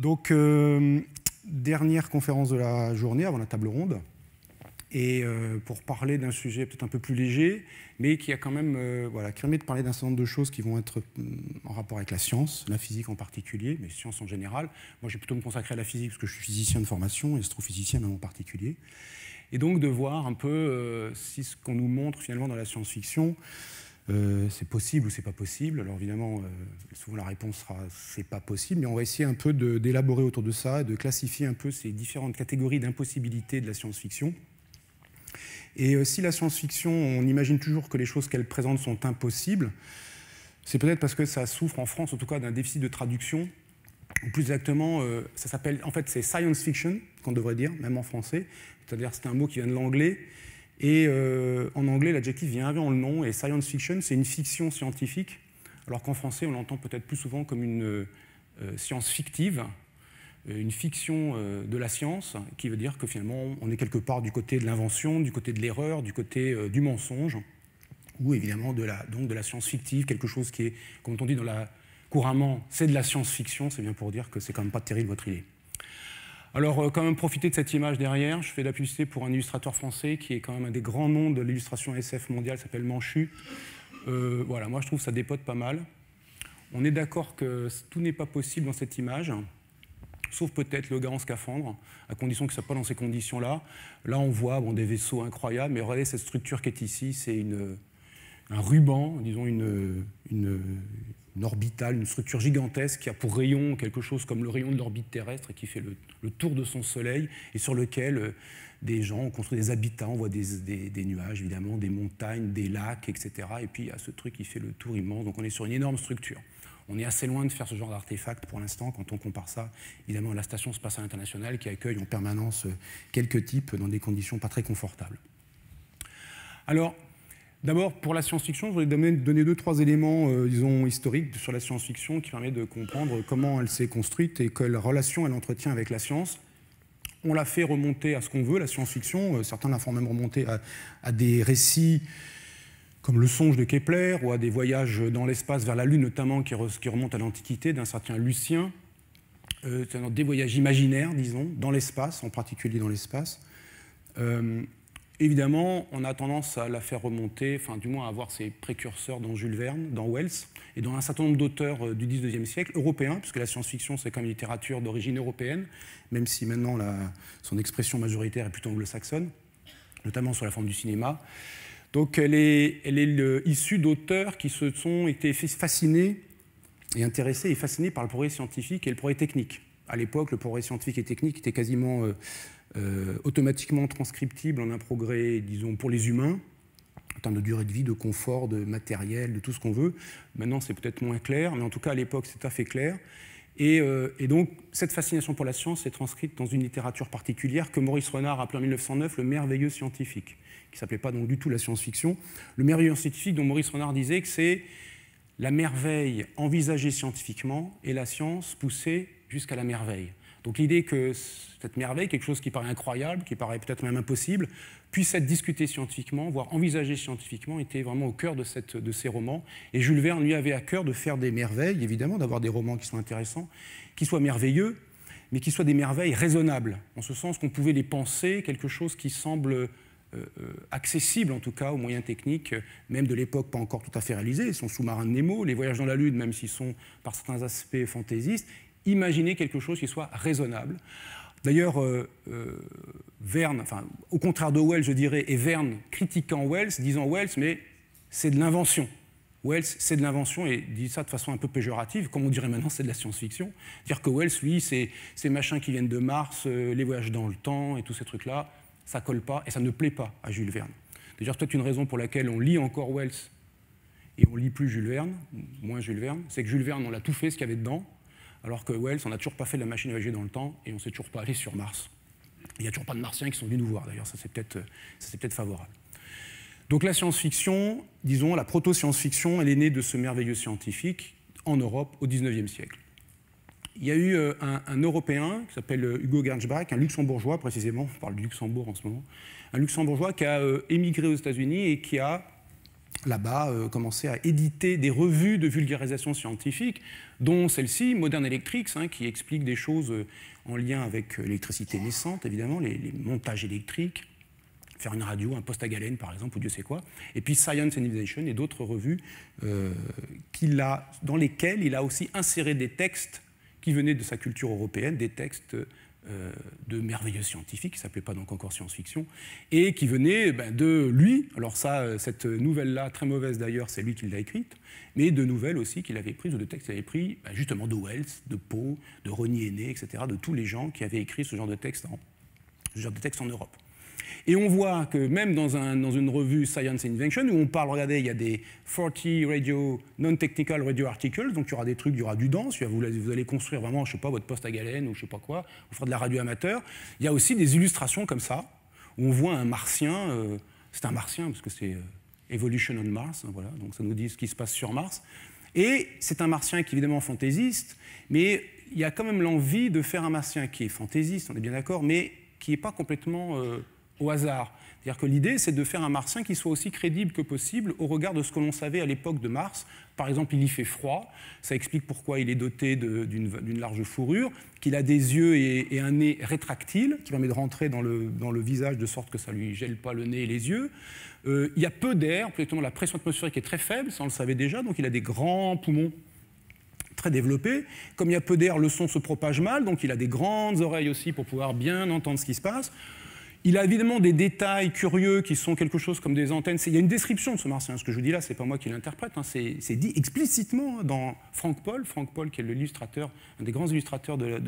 Donc, euh, dernière conférence de la journée avant la table ronde. Et euh, pour parler d'un sujet peut-être un peu plus léger, mais qui a quand même euh, voilà, qui permet de parler d'un certain nombre de choses qui vont être mm, en rapport avec la science, la physique en particulier, mais science en général. Moi, j'ai plutôt me consacrer à la physique parce que je suis physicien de formation et astrophysicien même en particulier. Et donc de voir un peu si ce qu'on nous montre finalement dans la science-fiction euh, c'est possible ou c'est pas possible Alors évidemment, euh, souvent la réponse sera c'est pas possible, mais on va essayer un peu d'élaborer autour de ça, de classifier un peu ces différentes catégories d'impossibilité de la science-fiction. Et euh, si la science-fiction, on imagine toujours que les choses qu'elle présente sont impossibles, c'est peut-être parce que ça souffre en France, en tout cas, d'un déficit de traduction. plus exactement, ça s'appelle, en fait, c'est science fiction qu'on devrait dire, même en français. C'est-à-dire, c'est un mot qui vient de l'anglais et euh, en anglais, l'adjectif vient avant le nom, et science fiction, c'est une fiction scientifique, alors qu'en français, on l'entend peut-être plus souvent comme une euh, euh, science fictive, une fiction de la science, qui veut dire que finalement, on est quelque part du côté de l'invention, du côté de l'erreur, du côté du mensonge, ou évidemment de la, donc de la science fictive, quelque chose qui est, comme on dit couramment, c'est de la science-fiction, c'est bien pour dire que c'est quand même pas terrible votre idée. Alors, euh, quand même, profiter de cette image derrière. Je fais de la publicité pour un illustrateur français qui est quand même un des grands noms de l'illustration SF mondiale, s'appelle Manchu. Euh, voilà, moi, je trouve ça dépote pas mal. On est d'accord que tout n'est pas possible dans cette image, sauf peut-être le gars en scaphandre, à condition que ça soit pas dans ces conditions-là. Là, on voit des vaisseaux incroyables, mais regardez cette structure qui est ici, c'est une, un ruban, disons une, une, orbitale, une structure gigantesque qui a pour rayon quelque chose comme le rayon de l'orbite terrestre et qui fait le, tour de son Soleil et sur lequel euh, des gens ont construit des habitats, on voit des, des, nuages évidemment, des montagnes, des lacs, etc. Et puis il y a ce truc qui fait le tour immense, donc on est sur une énorme structure. On est assez loin de faire ce genre d'artefact pour l'instant quand on compare ça évidemment à la station spatiale internationale qui accueille en permanence euh, quelques types dans des conditions pas très confortables. Alors, D'abord, pour la science-fiction, je voudrais donner deux, trois éléments, euh, disons, historiques sur la science-fiction qui permettent de comprendre comment elle s'est construite et quelle relation elle entretient avec la science. On l'a fait remonter à ce qu'on veut, la science-fiction. Euh, certains la font même remonter à, des récits comme le songe de Kepler ou à des voyages dans l'espace vers la Lune, notamment, qui, remontent à l'Antiquité, d'un certain Lucien. Euh, des voyages imaginaires, disons, dans l'espace, en particulier dans l'espace. Euh, Évidemment, on a tendance à la faire remonter, enfin du moins à avoir ses précurseurs dans Jules Verne, dans Wells, et dans un certain nombre d'auteurs euh, du 19 siècle, européens, puisque la science-fiction c'est comme une littérature d'origine européenne, même si maintenant son expression majoritaire est plutôt anglo-saxonne, notamment sur la forme du cinéma. Donc elle est, issue d'auteurs qui se sont été fascinés et intéressés et fascinés par le progrès scientifique et le progrès technique. À l'époque, le progrès scientifique et technique était quasiment... Euh, euh, automatiquement transcriptible en un progrès, disons, pour les humains, en termes de durée de vie, de confort, de matériel, de tout ce qu'on veut. Maintenant, c'est peut-être moins clair, mais en tout cas, à l'époque, c'est tout à fait clair. Et, euh, donc, cette fascination pour la science est transcrite dans une littérature particulière que Maurice Renard appelait en 1909 le merveilleux scientifique, qui ne s'appelait pas donc du tout la science-fiction. Le merveilleux scientifique dont Maurice Renard disait que c'est la merveille envisagée scientifiquement et la science poussée jusqu'à la merveille. Donc l'idée que cette merveille, quelque chose qui paraît incroyable, qui paraît peut-être même impossible, puisse être discuté scientifiquement, voire envisagé scientifiquement, était vraiment au cœur de, cette, ces romans. Et Jules Verne lui avait à cœur de faire des merveilles, évidemment, d'avoir des romans qui soient intéressants, qui soient merveilleux, mais qui soient des merveilles raisonnables, en ce sens qu'on pouvait les penser, quelque chose qui semble euh, euh, accessible en tout cas aux moyens techniques, même de l'époque pas encore tout à fait réalisés, son sous-marin de Nemo, les voyages dans la Lune, même s'ils sont par certains aspects fantaisistes, imaginer quelque chose qui soit raisonnable. D'ailleurs, euh, euh, Verne, enfin, au contraire de Wells, je dirais, et Verne critiquant Wells, disant Wells, mais c'est de l'invention. Wells, c'est de l'invention, et dit ça de façon un peu péjorative, comme on dirait maintenant, c'est de la science-fiction. Dire que Wells, lui, c'est ces machins qui viennent de Mars, euh, les voyages dans le temps et tous ces trucs-là, ça colle pas et ça ne plaît pas à Jules Verne. D'ailleurs, peut-être une raison pour laquelle on lit encore Wells et on lit plus Jules Verne, moins Jules Verne, c'est que Jules Verne, on l'a tout fait ce qu'il y avait dedans, alors que Wells, on n'a toujours pas fait de la machine à voyager dans le temps et on ne s'est toujours pas allé sur Mars. Il n'y a toujours pas de Martiens qui sont venus nous voir, d'ailleurs, ça c'est peut-être peut favorable. Donc la science-fiction, disons, la proto-science-fiction, elle est née de ce merveilleux scientifique en Europe au 19e siècle. Il y a eu euh, un, Européen qui s'appelle euh, Hugo Gernsback, un Luxembourgeois précisément, on parle du Luxembourg en ce moment, un Luxembourgeois qui a euh, émigré aux États-Unis et qui a là-bas euh, commencer à éditer des revues de vulgarisation scientifique, dont celle-ci, Modern Electrics, hein, qui explique des choses euh, en lien avec euh, l'électricité naissante, évidemment, les, montages électriques, faire une radio, un poste à galène, par exemple, ou Dieu sait quoi, et puis Science and Innovation et d'autres revues a, dans lesquelles il a aussi inséré des textes qui venaient de sa culture européenne, des textes euh, de merveilleux scientifiques qui s'appelait pas donc encore science-fiction, et qui venait ben, de lui, alors ça, euh, cette nouvelle-là, très mauvaise d'ailleurs, c'est lui qui l'a écrite, mais de nouvelles aussi qu'il avait prises, ou de textes qu'il avait pris, ben, justement de Wells, de Poe, de René Henné, etc., de tous les gens qui avaient écrit ce genre de texte ce genre de texte en Europe. Et on voit que même dans, une revue Science Invention, où on parle, regardez, il y a des 40 radio, non-technical radio articles, donc il y aura des trucs, il y aura du danse, vous, vous allez construire vraiment, je sais pas, votre poste à galène ou je sais pas quoi, vous ferez de la radio amateur. Il y a aussi des illustrations comme ça, où on voit un martien, euh, c'est un martien parce que c'est euh, Evolution on Mars, hein, voilà, donc ça nous dit ce qui se passe sur Mars. Et c'est un martien qui est évidemment fantaisiste, mais il y a quand même l'envie de faire un martien qui est fantaisiste, on est bien d'accord, mais qui n'est pas complètement euh, au hasard. C'est-à-dire que l'idée, c'est de faire un martien qui soit aussi crédible que possible au regard de ce que l'on savait à l'époque de Mars. Par exemple, il y fait froid, ça explique pourquoi il est doté d'une large fourrure, qu'il a des yeux et, un nez rétractile, qui permet de rentrer dans le, visage de sorte que ça lui gèle pas le nez et les yeux. Euh, il y a peu d'air, la pression atmosphérique est très faible, ça on le savait déjà, donc il a des grands poumons très développés. Comme il y a peu d'air, le son se propage mal, donc il a des grandes oreilles aussi pour pouvoir bien entendre ce qui se passe. Il a évidemment des détails curieux qui sont quelque chose comme des antennes. Il y a une description de ce martien. Ce que je vous dis là, ce n'est pas moi qui l'interprète. Hein. C'est dit explicitement dans Frank Paul. Frank Paul, qui est l'illustrateur, un des grands illustrateurs de,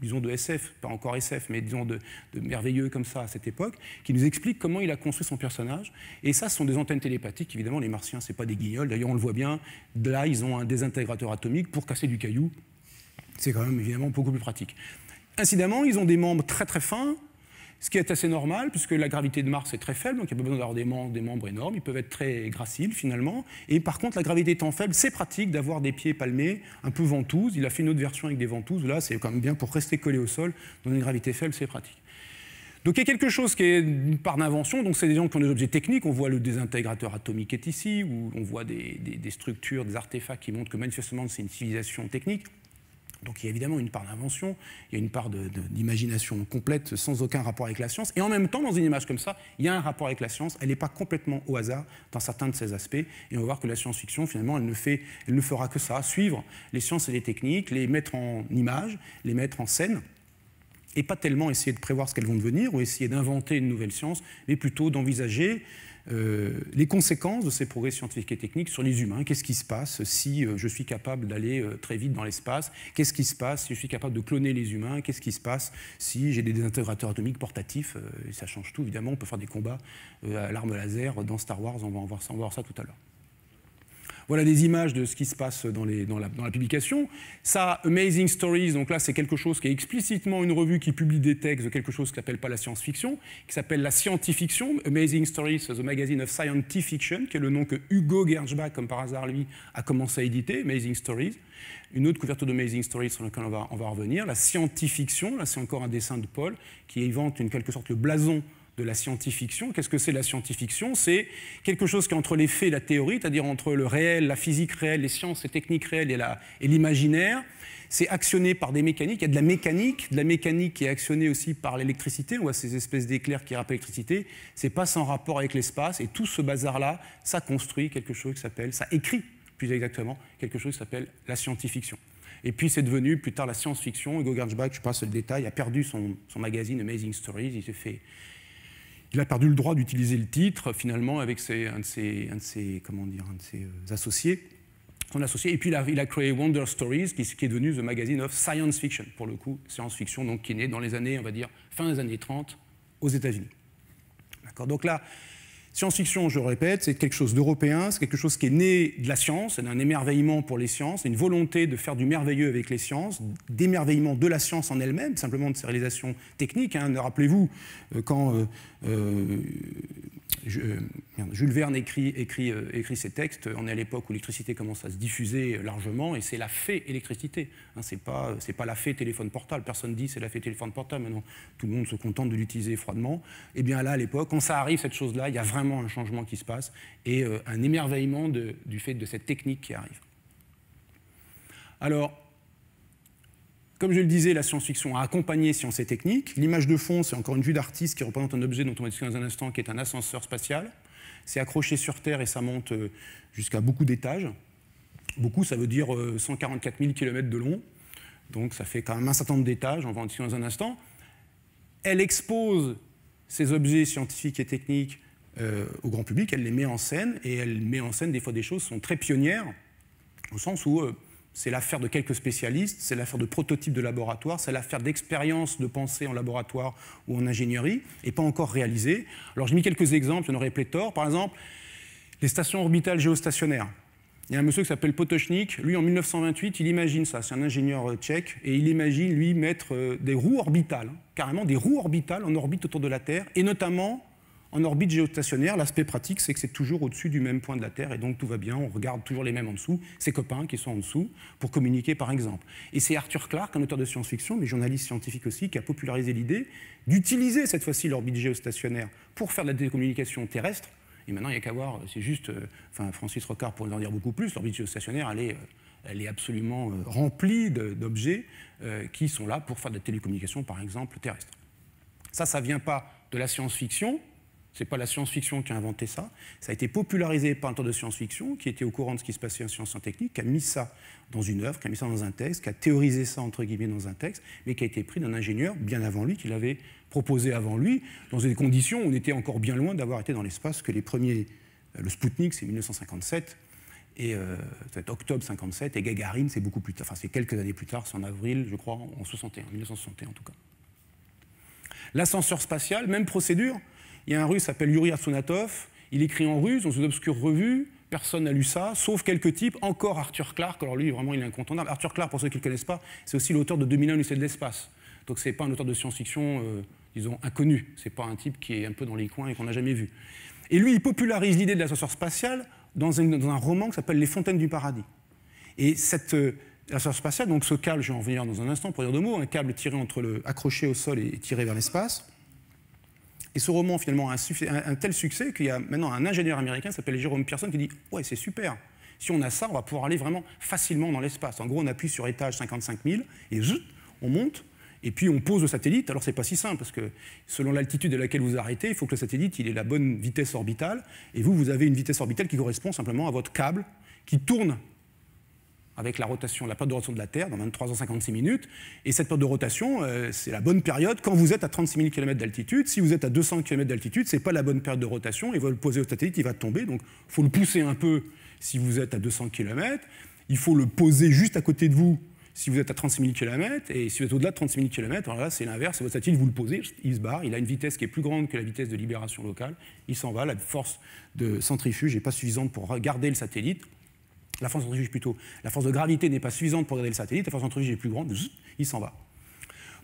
disons de SF, pas encore SF, mais disons de, merveilleux comme ça à cette époque, qui nous explique comment il a construit son personnage. Et ça, ce sont des antennes télépathiques. Évidemment, les martiens, ce n'est pas des guignols. D'ailleurs, on le voit bien. Là, ils ont un désintégrateur atomique pour casser du caillou. C'est quand même évidemment beaucoup plus pratique. Incidemment, ils ont des membres très très fins, ce qui est assez normal, puisque la gravité de Mars est très faible, donc il n'y a pas besoin d'avoir des, membres énormes, ils peuvent être très graciles finalement. Et par contre, la gravité étant faible, c'est pratique d'avoir des pieds palmés, un peu ventouses. Il a fait une autre version avec des ventouses, là c'est quand même bien pour rester collé au sol, dans une gravité faible, c'est pratique. Donc il y a quelque chose qui est par invention. d'invention, donc c'est des gens qui ont des objets techniques, on voit le désintégrateur atomique est ici, ou on voit des, des structures, des artefacts qui montrent que manifestement c'est une civilisation technique. Donc il y a évidemment une part d'invention, il y a une part d'imagination complète, sans aucun rapport avec la science. Et en même temps, dans une image comme ça, il y a un rapport avec la science. Elle n'est pas complètement au hasard dans certains de ses aspects. Et on va voir que la science-fiction, finalement, elle ne, fait, elle ne fera que ça, suivre les sciences et les techniques, les mettre en image, les mettre en scène et pas tellement essayer de prévoir ce qu'elles vont devenir ou essayer d'inventer une nouvelle science, mais plutôt d'envisager euh, les conséquences de ces progrès scientifiques et techniques sur les humains. Qu'est-ce qui se passe si euh, je suis capable d'aller euh, très vite dans l'espace Qu'est-ce qui se passe si je suis capable de cloner les humains Qu'est-ce qui se passe si j'ai des désintégrateurs atomiques portatifs Ça change tout, évidemment. On peut faire des combats à l'arme laser dans Star Wars. On va en voir on va voir ça tout à l'heure. Voilà des images de ce qui se passe dans, la, publication. Ça, Amazing Stories, donc là, c'est quelque chose qui est explicitement une revue qui publie des textes de quelque chose qui s'appelle pas la science-fiction, qui s'appelle la scientifiction. Amazing Stories, the magazine of Fiction, qui est le nom que Hugo Gernsback, comme par hasard, lui, a commencé à éditer, Amazing Stories. Une autre couverture de Amazing Stories sur laquelle on va, on va revenir, la scientifiction, là c'est encore un dessin de Paul, qui invente une quelque sorte le blason de la science-fiction. Qu'est-ce que c'est la science-fiction C'est quelque chose qui est entre les faits et la théorie, c'est-à-dire entre le réel, la physique réelle, les sciences, et techniques réelles et l'imaginaire. C'est actionné par des mécaniques. Il y a de la mécanique, de la mécanique qui est actionnée aussi par l'électricité. ou à ces espèces d'éclairs qui rappellent l'électricité. C'est pas sans rapport avec l'espace. Et tout ce bazar-là, ça construit quelque chose qui s'appelle, ça écrit plus exactement, quelque chose qui s'appelle la science-fiction. Et puis c'est devenu plus tard la science-fiction. Hugo Gernsback, je passe le détail, a perdu son, son magazine Amazing Stories. Il s'est fait il a perdu le droit d'utiliser le titre, finalement, avec un, de ses, un de comment dire, un de ses euh, associés. Son associé. Et puis, il a, créé Wonder Stories, qui, qui, est devenu The Magazine of Science Fiction, pour le coup, science-fiction, donc qui est né dans les années, on va dire, fin des années 30, aux États-Unis. D'accord Donc là, Science-fiction, je le répète, c'est quelque chose d'européen, c'est quelque chose qui est né de la science, un émerveillement pour les sciences, une volonté de faire du merveilleux avec les sciences, d'émerveillement de la science en elle-même, simplement de ses réalisations techniques. Hein. Rappelez-vous, euh, quand euh, euh, euh, Jules Verne écrit, euh, écrit, ses textes. On est à l'époque où l'électricité commence à se diffuser euh, largement, et c'est la fée électricité. Hein, c'est pas, pas la fée téléphone portable. Personne dit c'est la fée téléphone portable. Maintenant, tout le monde se contente de l'utiliser froidement. Et eh bien là, à l'époque, quand ça arrive cette chose-là, il y a vraiment un changement qui se passe et un émerveillement du fait de cette technique qui arrive. Alors, comme je le disais, la science-fiction a accompagné sciences et techniques. L'image de fond, c'est encore une vue d'artiste qui représente un objet dont on va discuter dans un instant, qui est un ascenseur spatial. C'est accroché sur Terre et ça monte euh, jusqu'à beaucoup d'étages. Beaucoup, ça veut dire 144 000 km de long. Donc ça fait quand même un certain nombre d'étages, on va en discuter dans un instant. Elle expose ces objets scientifiques et techniques euh, au grand public, elle les met en scène, et elle met en scène des fois des choses qui sont très pionnières, au sens où euh, c'est l'affaire de quelques spécialistes, c'est l'affaire de prototypes de laboratoire, c'est l'affaire d'expériences de pensée en laboratoire ou en ingénierie, et pas encore réalisées. Alors j'ai mis quelques exemples, il y en aurait pléthore. Par exemple, les stations orbitales géostationnaires. Il y a un monsieur qui s'appelle Potochnik, lui en 1928, il imagine ça, c'est un ingénieur euh, tchèque, et il imagine lui mettre euh, des roues orbitales, hein, carrément des roues orbitales en orbite autour de la Terre, et notamment en orbite géostationnaire, l'aspect pratique, c'est que c'est toujours au-dessus du même point de la Terre, et donc tout va bien, on regarde toujours les mêmes en dessous, ses copains qui sont en dessous, pour communiquer par exemple. Et c'est Arthur Clarke, un auteur de science-fiction, mais journaliste scientifique aussi, qui a popularisé l'idée d'utiliser cette fois-ci l'orbite géostationnaire pour faire de la télécommunication terrestre. Et maintenant, il n'y a qu'à voir, c'est juste, euh, enfin Francis Rocard pour en dire beaucoup plus, l'orbite géostationnaire, elle est... Euh, elle est absolument euh, remplie d'objets qui sont là pour faire de la télécommunication, par exemple, terrestre. Ça, ça ne vient pas de la science-fiction, c'est pas la science-fiction qui a inventé ça. Ça a été popularisé par un temps de science-fiction qui était au courant de ce qui se passait en sciences en technique, qui a mis ça dans une œuvre, qui a mis ça dans un texte, qui a théorisé ça entre guillemets dans un texte, mais qui a été pris d'un ingénieur bien avant lui, qui l'avait proposé avant lui, dans des conditions où on était encore bien loin d'avoir été dans l'espace que les premiers. Euh, le Spoutnik, c'est 1957, et euh, octobre 57, et Gagarine, c'est beaucoup plus tard. Enfin, c'est quelques années plus tard, c'est en avril, je crois, en 61, 1961 en tout cas. L'ascenseur spatial, même procédure. Il y a un russe qui s'appelle Yuri Atsunatov, il écrit en russe dans une obscure revue, personne n'a lu ça, sauf quelques types, encore Arthur Clarke, alors lui vraiment il est incontournable. Arthur Clarke, pour ceux qui ne le connaissent pas, c'est aussi l'auteur de 2001 l'université de l'espace. Donc ce n'est pas un auteur de science-fiction, euh, disons, inconnu, ce n'est pas un type qui est un peu dans les coins et qu'on n'a jamais vu. Et lui, il popularise l'idée de l'ascenseur spatial dans un, roman qui s'appelle Les Fontaines du Paradis. Et cette... Euh, ascenseur spatial, donc ce câble, je vais en venir dans un instant pour dire deux mots, un câble tiré entre le, accroché au sol et tiré vers l'espace, et ce roman, finalement, a un, tel succès qu'il y a maintenant un ingénieur américain qui s'appelle Jérôme Pearson qui dit Ouais, c'est super. Si on a ça, on va pouvoir aller vraiment facilement dans l'espace. En gros, on appuie sur étage 55 000 et zut, on monte. Et puis on pose le satellite. Alors c'est pas si simple parce que selon l'altitude à laquelle vous arrêtez, il faut que le satellite il ait la bonne vitesse orbitale. Et vous, vous avez une vitesse orbitale qui correspond simplement à votre câble qui tourne avec la rotation, la période de rotation de la Terre dans 23 ans 56 minutes. Et cette période de rotation, euh, c'est la bonne période quand vous êtes à 36 000 km d'altitude. Si vous êtes à 200 km d'altitude, c'est pas la bonne période de rotation. Il va le poser au satellite, il va tomber. Donc, il faut le pousser un peu si vous êtes à 200 km. Il faut le poser juste à côté de vous si vous êtes à 36 000 km. Et si vous êtes au-delà de 36 000 km, alors là, c'est l'inverse. Votre satellite, vous le posez, il se barre. Il a une vitesse qui est plus grande que la vitesse de libération locale. Il s'en va. La force de centrifuge n'est pas suffisante pour garder le satellite la force plutôt, la force de gravité n'est pas suffisante pour garder le satellite, la force centrifuge est plus grande, il s'en va.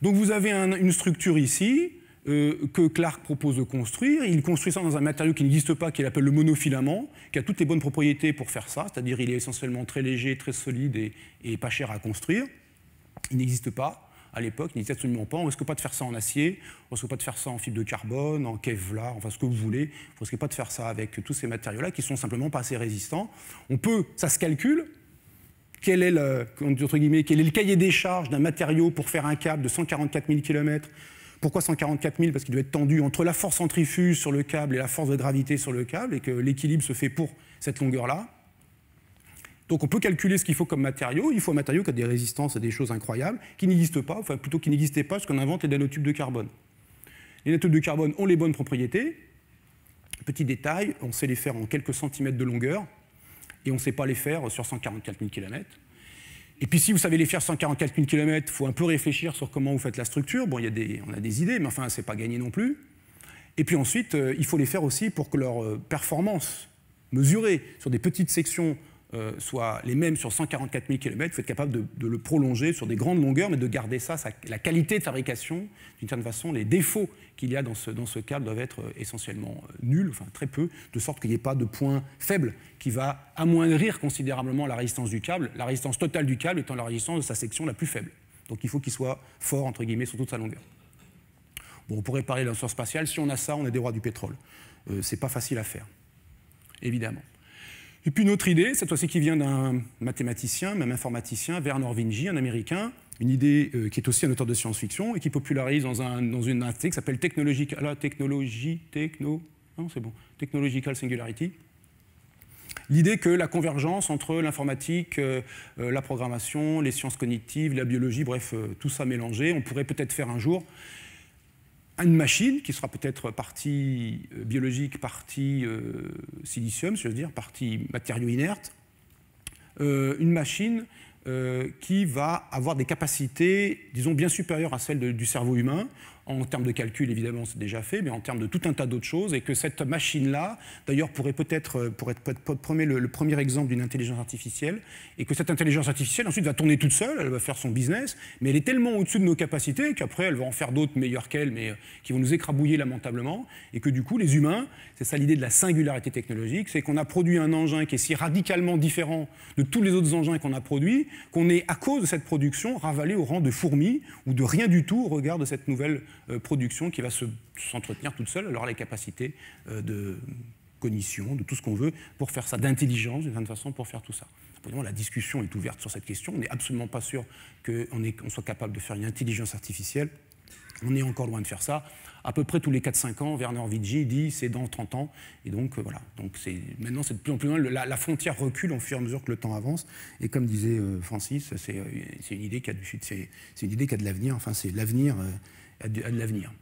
Donc vous avez une structure ici euh, que Clark propose de construire. Il construit ça dans un matériau qui n'existe pas, qu'il appelle le monofilament, qui a toutes les bonnes propriétés pour faire ça, c'est-à-dire il est essentiellement très léger, très solide et pas cher à construire. Il n'existe pas à l'époque, ne absolument pas on ne risque pas de faire ça en acier, on ne risque pas de faire ça en fibre de carbone, en Kevlar, enfin ce que vous voulez, on ne risque pas de faire ça avec tous ces matériaux-là qui sont simplement pas assez résistants. On peut, ça se calcule, quel est le, entre guillemets, quel est le cahier des charges d'un matériau pour faire un câble de 144 000 km pourquoi 144 000 Parce qu'il doit être tendu entre la force centrifuge sur le câble et la force de gravité sur le câble, et que l'équilibre se fait pour cette longueur-là. Donc on peut calculer ce qu'il faut comme matériau. Il faut un matériau qui a des résistances à des choses incroyables, qui n'existent pas, enfin plutôt qui n'existaient pas, parce qu'on invente les nanotubes de carbone. Les nanotubes de carbone ont les bonnes propriétés. Petit détail, on sait les faire en quelques centimètres de longueur, et on ne sait pas les faire sur 144 000 km. Et puis si vous savez les faire 144 000 km, il faut un peu réfléchir sur comment vous faites la structure. Bon, y a des, on a des idées, mais enfin, n'est pas gagné non plus. Et puis ensuite, euh, il faut les faire aussi pour que leur euh, performance mesurée sur des petites sections euh, soit soient les mêmes sur 144 000 km, il faut être capable de, le prolonger sur des grandes longueurs, mais de garder ça, la qualité de fabrication, d'une certaine façon, les défauts qu'il y a dans ce, câble doivent être euh, essentiellement euh, nuls, enfin très peu, de sorte qu'il n'y ait pas de point faible qui va amoindrir considérablement la résistance du câble, la résistance totale du câble étant la résistance de sa section la plus faible. Donc il faut qu'il soit fort, entre guillemets, sur toute sa longueur. Bon, on pourrait parler d'un de spatiale, si on a ça, on a des rois du pétrole. Ce n'est pas facile à faire, évidemment. Et puis une autre idée, cette fois-ci qui vient d'un mathématicien, même informaticien, Vernor Vinge, un Américain, une idée euh, qui est aussi un auteur de science-fiction et qui popularise dans, un, dans une article qui s'appelle la ah technologie, techno, c'est bon, technological singularity. L'idée que la convergence entre l'informatique, euh, euh, la programmation, les sciences cognitives, la biologie, bref, tout ça mélangé, on pourrait peut-être faire un jour une machine qui sera peut-être partie euh, biologique, partie euh, silicium, si je veux dire, partie matériaux inerte, euh, une machine qui va avoir des capacités, disons, bien supérieures à celles du cerveau humain. En termes de calcul, évidemment, c'est déjà fait, mais en termes de tout un tas d'autres choses. Et que cette machine-là, d'ailleurs, pourrait peut-être, euh, pour être le, le premier exemple d'une intelligence artificielle, et que cette intelligence artificielle, ensuite, va tourner toute seule, elle va faire son business, mais elle est tellement au-dessus de nos capacités qu'après, elle va en faire d'autres meilleures qu'elle, mais euh, qui vont nous écrabouiller lamentablement. Et que du coup, les humains, c'est ça l'idée de la singularité technologique, c'est qu'on a produit un engin qui est si radicalement différent de tous les autres engins qu'on a produits, qu'on est, à cause de cette production, ravalé au rang de fourmis ou de rien du tout au regard de cette nouvelle euh, production qui va s'entretenir toute seule. Alors les capacités euh, de cognition, de tout ce qu'on veut, pour faire ça, d'intelligence, d'une certaine façon, pour faire tout ça. La discussion est ouverte sur cette question. On n'est absolument pas sûr qu'on soit capable de faire une intelligence artificielle. On est encore loin de faire ça. À peu près tous les 4-5 ans, Werner Vigie dit c'est dans 30 ans. Et donc, euh, voilà. Donc, maintenant, c'est de plus en plus loin. La, frontière recule au fur et à mesure que le temps avance. Et comme disait Francis, c'est une idée qui a, une idée qui a de l'avenir. Enfin, c'est l'avenir à de l'avenir.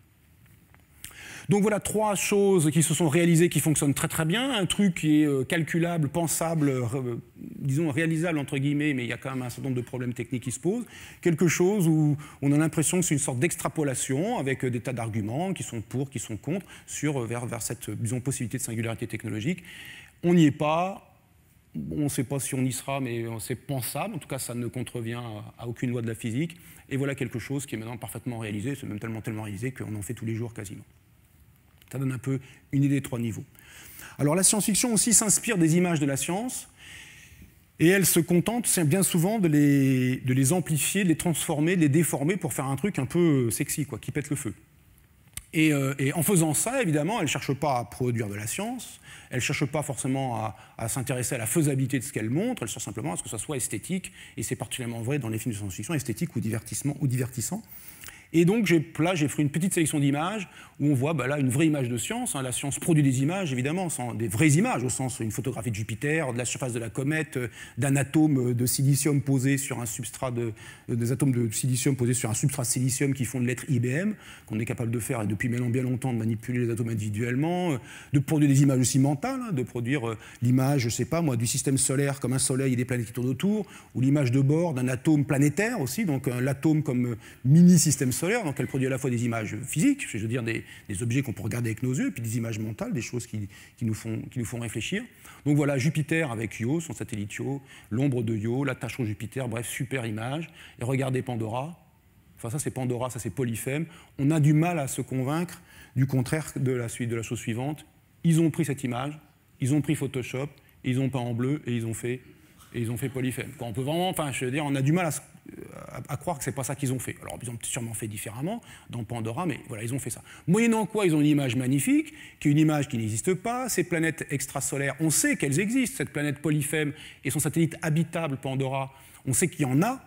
Donc voilà trois choses qui se sont réalisées, qui fonctionnent très très bien. Un truc qui est euh, calculable, pensable, euh, euh, disons réalisable entre guillemets, mais il y a quand même un certain nombre de problèmes techniques qui se posent. Quelque chose où on a l'impression que c'est une sorte d'extrapolation avec des tas d'arguments qui sont pour, qui sont contre, sur, vers, cette possibilité de singularité technologique. On n'y est pas. On ne sait pas si on y sera, mais c'est pensable. En tout cas, ça ne contrevient à aucune loi de la physique. Et voilà quelque chose qui est maintenant parfaitement réalisé, c'est même tellement, tellement réalisé qu'on en fait tous les jours quasiment. Ça donne un peu une idée des trois niveaux. Alors la science-fiction aussi s'inspire des images de la science, et elle se contente bien souvent de les, de les amplifier, de les transformer, de les déformer pour faire un truc un peu sexy, quoi, qui pète le feu. Euh, et, en faisant ça, évidemment, elle ne cherche pas à produire de la science, elle ne cherche pas forcément à, s'intéresser à la faisabilité de ce qu'elle montre, elle cherche simplement à ce que ça soit esthétique, et c'est particulièrement vrai dans les films de science-fiction, esthétique ou, divertissement, ou divertissant. Et donc là, j'ai fait une petite sélection d'images où on voit bah, là une vraie image de science. Hein. La science produit des images, évidemment, sans des vraies images, au sens d'une photographie de Jupiter, de la surface de la comète, euh, d'un atome euh, de silicium posé sur un substrat de, euh, des atomes de silicium posés sur un substrat silicium qui font de l'être IBM, qu'on est capable de faire et depuis maintenant bien longtemps de manipuler les atomes individuellement, de produire des images aussi mentales, hein, de produire l'image, je sais pas moi, du système solaire comme un soleil et des planètes qui tournent autour, ou l'image de bord d'un atome planétaire aussi, donc l'atome comme mini système solaire donc elle produit à la fois des images physiques, je veux dire des, objets qu'on peut regarder avec nos yeux, et puis des images mentales, des choses qui, nous, font, qui nous font réfléchir. Donc voilà, Jupiter avec Io, son satellite Io, l'ombre de Io, la au Jupiter, bref, super image. Et regardez Pandora, enfin ça c'est Pandora, ça c'est Polyphème, on a du mal à se convaincre du contraire de la, suite, de la chose suivante. Ils ont pris cette image, ils ont pris Photoshop, ils ont peint en bleu et ils ont fait et ils ont fait Polyphème. Quand on peut vraiment, enfin, je veux dire, on a du mal à se euh, à, croire que c'est pas ça qu'ils ont fait. Alors ils ont sûrement fait différemment dans Pandora, mais voilà, ils ont fait ça. Moyennant quoi, ils ont une image magnifique, qui est une image qui n'existe pas. Ces planètes extrasolaires, on sait qu'elles existent. Cette planète Polyphème et son satellite habitable Pandora, on sait qu'il y en a,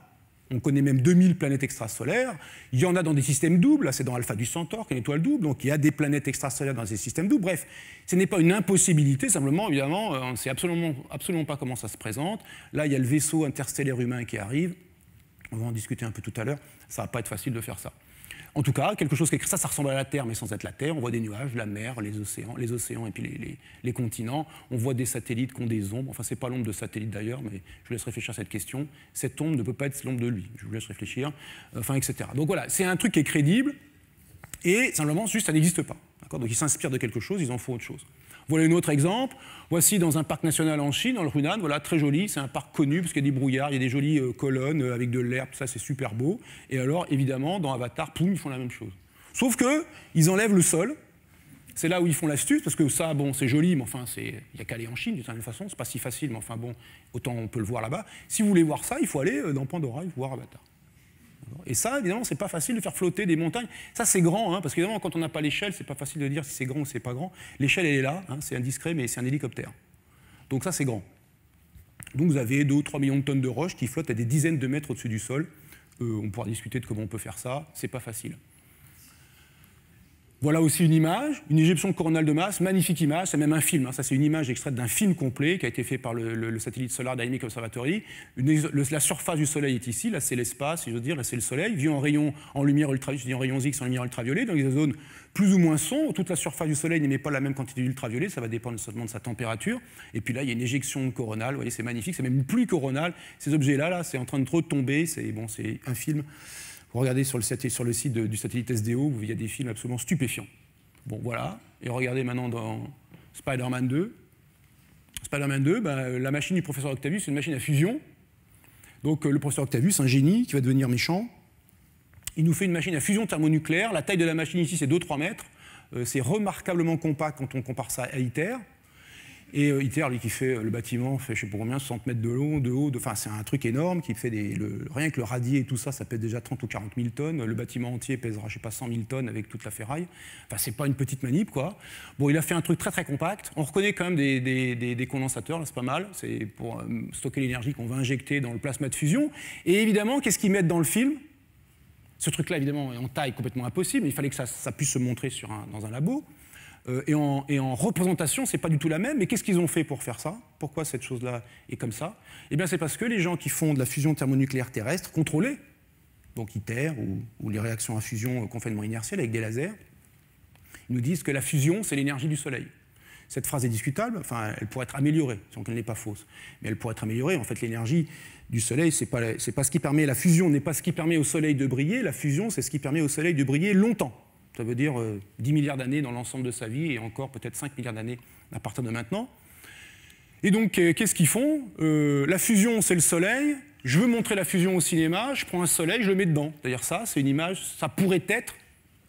on connaît même 2000 planètes extrasolaires. Il y en a dans des systèmes doubles. C'est dans Alpha du Centaure, qui est une étoile double. Donc il y a des planètes extrasolaires dans ces systèmes doubles. Bref, ce n'est pas une impossibilité. Simplement, évidemment, euh, on ne sait absolument, absolument pas comment ça se présente. Là, il y a le vaisseau interstellaire humain qui arrive. On va en discuter un peu tout à l'heure. Ça va pas être facile de faire ça. En tout cas, quelque chose qui écrit ça, ça ressemble à la Terre, mais sans être la Terre. On voit des nuages, la mer, les océans, les océans et puis les, continents. On voit des satellites qui ont des ombres. Enfin, n'est pas l'ombre de satellite d'ailleurs, mais je vous laisse réfléchir à cette question. Cette ombre ne peut pas être l'ombre de lui. Je vous laisse réfléchir. Enfin, etc. Donc voilà, c'est un truc qui est crédible et simplement, juste, ça n'existe pas. Donc ils s'inspirent de quelque chose, ils en font autre chose. Voilà un autre exemple. Voici dans un parc national en Chine, dans le Hunan, voilà, très joli, c'est un parc connu parce qu'il y a des brouillards, il y a des jolies euh, colonnes euh, avec de l'herbe, ça c'est super beau. Et alors, évidemment, dans Avatar, poum, ils font la même chose. Sauf que ils enlèvent le sol. C'est là où ils font l'astuce, parce que ça, bon, c'est joli, mais enfin, il n'y a qu'à aller en Chine, d'une certaine façon, c'est pas si facile, mais enfin, bon, autant on peut le voir là-bas. Si vous voulez voir ça, il faut aller euh, dans Pandora et voir Avatar. Et ça, évidemment, c'est pas facile de faire flotter des montagnes. Ça, c'est grand, hein, parce qu'évidemment, quand on n'a pas l'échelle, c'est pas facile de dire si c'est grand ou c'est pas grand. L'échelle, elle est là, hein, c'est indiscret, mais c'est un hélicoptère. Donc ça, c'est grand. Donc vous avez 2 ou 3 millions de tonnes de roches qui flottent à des dizaines de mètres au-dessus du sol. Euh, on pourra discuter de comment on peut faire ça, c'est pas facile. Voilà aussi une image, une éjection coronale de masse, magnifique image, c'est même un film. Hein. ça, c'est une image extraite d'un film complet qui a été fait par le, satellite Solar Dynamic Observatory. la surface du Soleil est ici, là, c'est l'espace, je veux dire, là, c'est le Soleil, vu en rayon, en lumière ultraviolet, en rayons X, en lumière ultraviolet, dans des zones plus ou moins sombres. Toute la surface du Soleil n'émet pas la même quantité d'ultraviolet, ça va dépendre seulement de sa température. Et puis là, il y a une éjection coronale, vous voyez, c'est magnifique, c'est même une pluie coronale. Ces objets-là, là, c'est en train de trop tomber, c'est bon, c'est un film. Vous regardez sur le, sur le site du satellite SDO, il y a des films absolument stupéfiants. Bon, voilà. Et regardez maintenant dans Spider-Man 2. Spider-Man 2, bah, la machine du professeur Octavius, c'est une machine à fusion. Donc euh, le professeur Octavius, un génie qui va devenir méchant, il nous fait une machine à fusion thermonucléaire. La taille de la machine ici, c'est 2-3 mètres. Euh, c'est remarquablement compact quand on compare ça à ITER. Et euh, ITER, lui, qui fait euh, le bâtiment, fait je sais pas combien, 60 mètres de long, de haut, enfin c'est un truc énorme qui fait rien que le radier et tout ça, ça pèse déjà 30 ou 40 000 tonnes. Le bâtiment entier pèsera, je sais pas, 100 000 tonnes avec toute la ferraille. Enfin, c'est pas une petite manip, quoi. Bon, il a fait un truc très très compact. On reconnaît quand même des, des, des, condensateurs, c'est pas mal. C'est pour euh, stocker l'énergie qu'on va injecter dans le plasma de fusion. Et évidemment, qu'est-ce qu'ils mettent dans le film Ce truc-là, évidemment, en taille complètement impossible. Il fallait que ça, puisse se montrer dans un labo. Euh, et, en, représentation, ce représentation, c'est pas du tout la même. Mais qu'est-ce qu'ils ont fait pour faire ça Pourquoi cette chose-là est comme ça Eh bien, c'est parce que les gens qui font de la fusion thermonucléaire terrestre contrôlée, donc ITER ou, les réactions à fusion euh, confinement inertiel avec des lasers, nous disent que la fusion, c'est l'énergie du Soleil. Cette phrase est discutable, enfin, elle pourrait être améliorée, sans qu'elle n'est pas fausse. Mais elle pourrait être améliorée. En fait, l'énergie du Soleil, c'est pas, pas ce qui permet, la fusion n'est pas ce qui permet au Soleil de briller, la fusion, c'est ce qui permet au Soleil de briller longtemps ça veut dire 10 euh, milliards d'années dans l'ensemble de sa vie et encore peut-être 5 milliards d'années à partir de maintenant. Et donc, euh, qu'est-ce qu'ils font euh, La fusion, c'est le Soleil. Je veux montrer la fusion au cinéma, je prends un Soleil, je le mets dedans. D'ailleurs, ça, c'est une image, ça pourrait être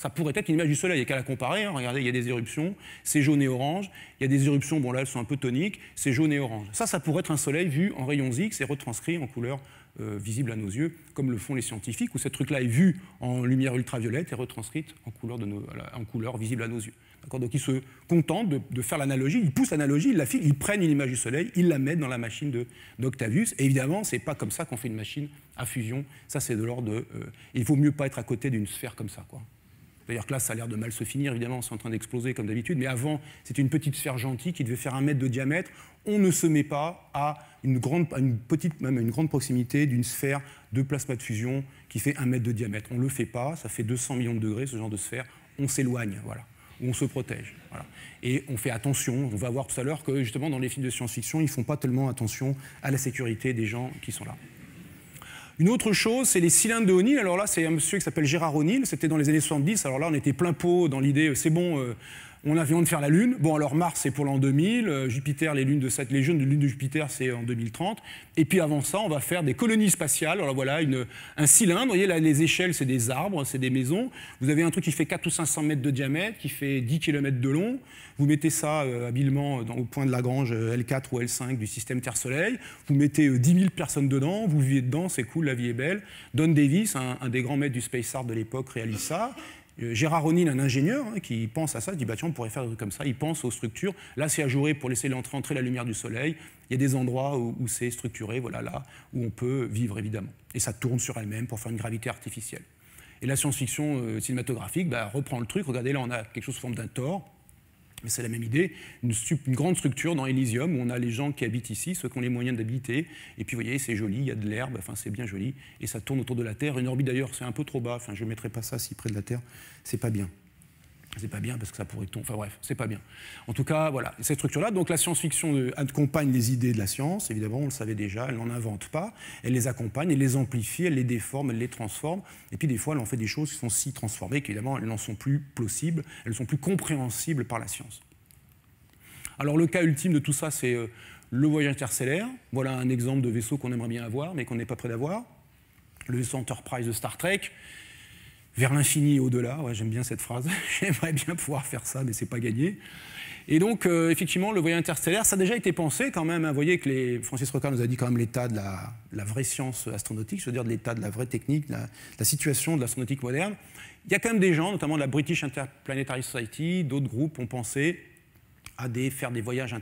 ça pourrait être une image du soleil, il n'y a qu'à la comparer. Hein. Regardez, il y a des éruptions, c'est jaune et orange. Il y a des éruptions, bon là, elles sont un peu toniques, c'est jaune et orange. Ça, ça pourrait être un soleil vu en rayons X et retranscrit en couleur euh, visible à nos yeux, comme le font les scientifiques, où ce truc-là est vu en lumière ultraviolette et retranscrite en couleur, de nos, en visible à nos yeux. Donc ils se contentent de, faire l'analogie, ils poussent l'analogie, ils la ils prennent une image du Soleil, ils la mettent dans la machine d'Octavius. Et évidemment, ce n'est pas comme ça qu'on fait une machine à fusion. Ça, c'est de l'ordre de... Euh, il vaut mieux pas être à côté d'une sphère comme ça. Quoi. D'ailleurs là, ça a l'air de mal se finir, évidemment, c'est en train d'exploser comme d'habitude. Mais avant, c'était une petite sphère gentille qui devait faire un mètre de diamètre on ne se met pas à une, grande, petite, même une grande proximité d'une sphère de plasma de fusion qui fait un mètre de diamètre. On ne le fait pas, ça fait 200 millions de degrés, ce genre de sphère. On s'éloigne, voilà, ou on se protège. Et on fait attention. On va voir tout à l'heure que, justement, dans les films de science-fiction, ils ne font pas tellement attention à la sécurité des gens qui sont là. Une autre chose, c'est les cylindres de O'Neill. Alors là, c'est un monsieur qui s'appelle Gérard O'Neill. C'était dans les années 70. Alors là, on était plein pot dans l'idée, euh, c'est bon, euh, on a vient de faire la Lune. Bon, alors Mars, c'est pour l'an 2000. Euh, Jupiter, les lunes de cette les lunes de lune de Jupiter, c'est en 2030. Et puis avant ça, on va faire des colonies spatiales. Alors voilà, un cylindre. Vous voyez, là, les échelles, c'est des arbres, c'est des maisons. Vous avez un truc qui fait 400 ou 500 mètres de diamètre, qui fait 10 km de long. Vous mettez ça euh, habilement euh, au point de Lagrange L4 ou L5 du système Terre-Soleil. Vous mettez 10 000 personnes dedans. Vous vivez dedans, c'est cool, la vie est belle. Don Davis, un, un des grands maîtres du space art de l'époque, réalise ça. Euh, Gérard Ronin, un ingénieur, hein, qui pense à ça, dit bah, tiens, on pourrait faire comme ça. Il pense aux structures. Là, c'est ajouré pour laisser entrer la lumière du soleil. Il y a des endroits où, c'est structuré, voilà là, où on peut vivre évidemment. Et ça tourne sur elle-même pour faire une gravité artificielle. Et la science-fiction euh, cinématographique bah, reprend le truc. Regardez, là, on a quelque chose sous forme d'un tort. Mais c'est la même idée, une, grande structure dans Elysium où on a les gens qui habitent ici, ceux qui ont les moyens d'habiter, et puis vous voyez, c'est joli, il y a de l'herbe, enfin c'est bien joli, et ça tourne autour de la Terre. Une orbite d'ailleurs, c'est un peu trop bas, enfin je ne mettrai pas ça si près de la Terre, c'est pas bien c'est pas bien parce que ça pourrait tomber. Enfin bref, c'est pas bien. En tout cas, voilà, cette structure-là. Donc la science-fiction accompagne les idées de la science, évidemment, on le savait déjà, elle n'en invente pas, elle les accompagne, elle les amplifie, elle les déforme, elle les transforme. Et puis des fois, elle en fait des choses qui sont si transformées qu'évidemment, elles n'en sont plus possibles. elles sont plus compréhensibles par la science. Alors le cas ultime de tout ça, c'est euh, le voyage interstellaire. Voilà un exemple de vaisseau qu'on aimerait bien avoir, mais qu'on n'est pas prêt d'avoir. Le vaisseau Enterprise de Star Trek, vers l'infini et au-delà. J'aime bien cette phrase. J'aimerais bien pouvoir faire ça, mais c'est pas gagné. Et donc, euh, effectivement, le voyage interstellaire, ça a déjà été pensé quand même. Hein. Vous voyez que les... Francis Rocard nous a dit quand même l'état de la, vraie science astronautique, je veux dire de l'état de la vraie technique, la, la situation de l'astronautique moderne. Il y a quand même des gens, notamment de la British Interplanetary Society, d'autres groupes ont pensé à des, faire des voyages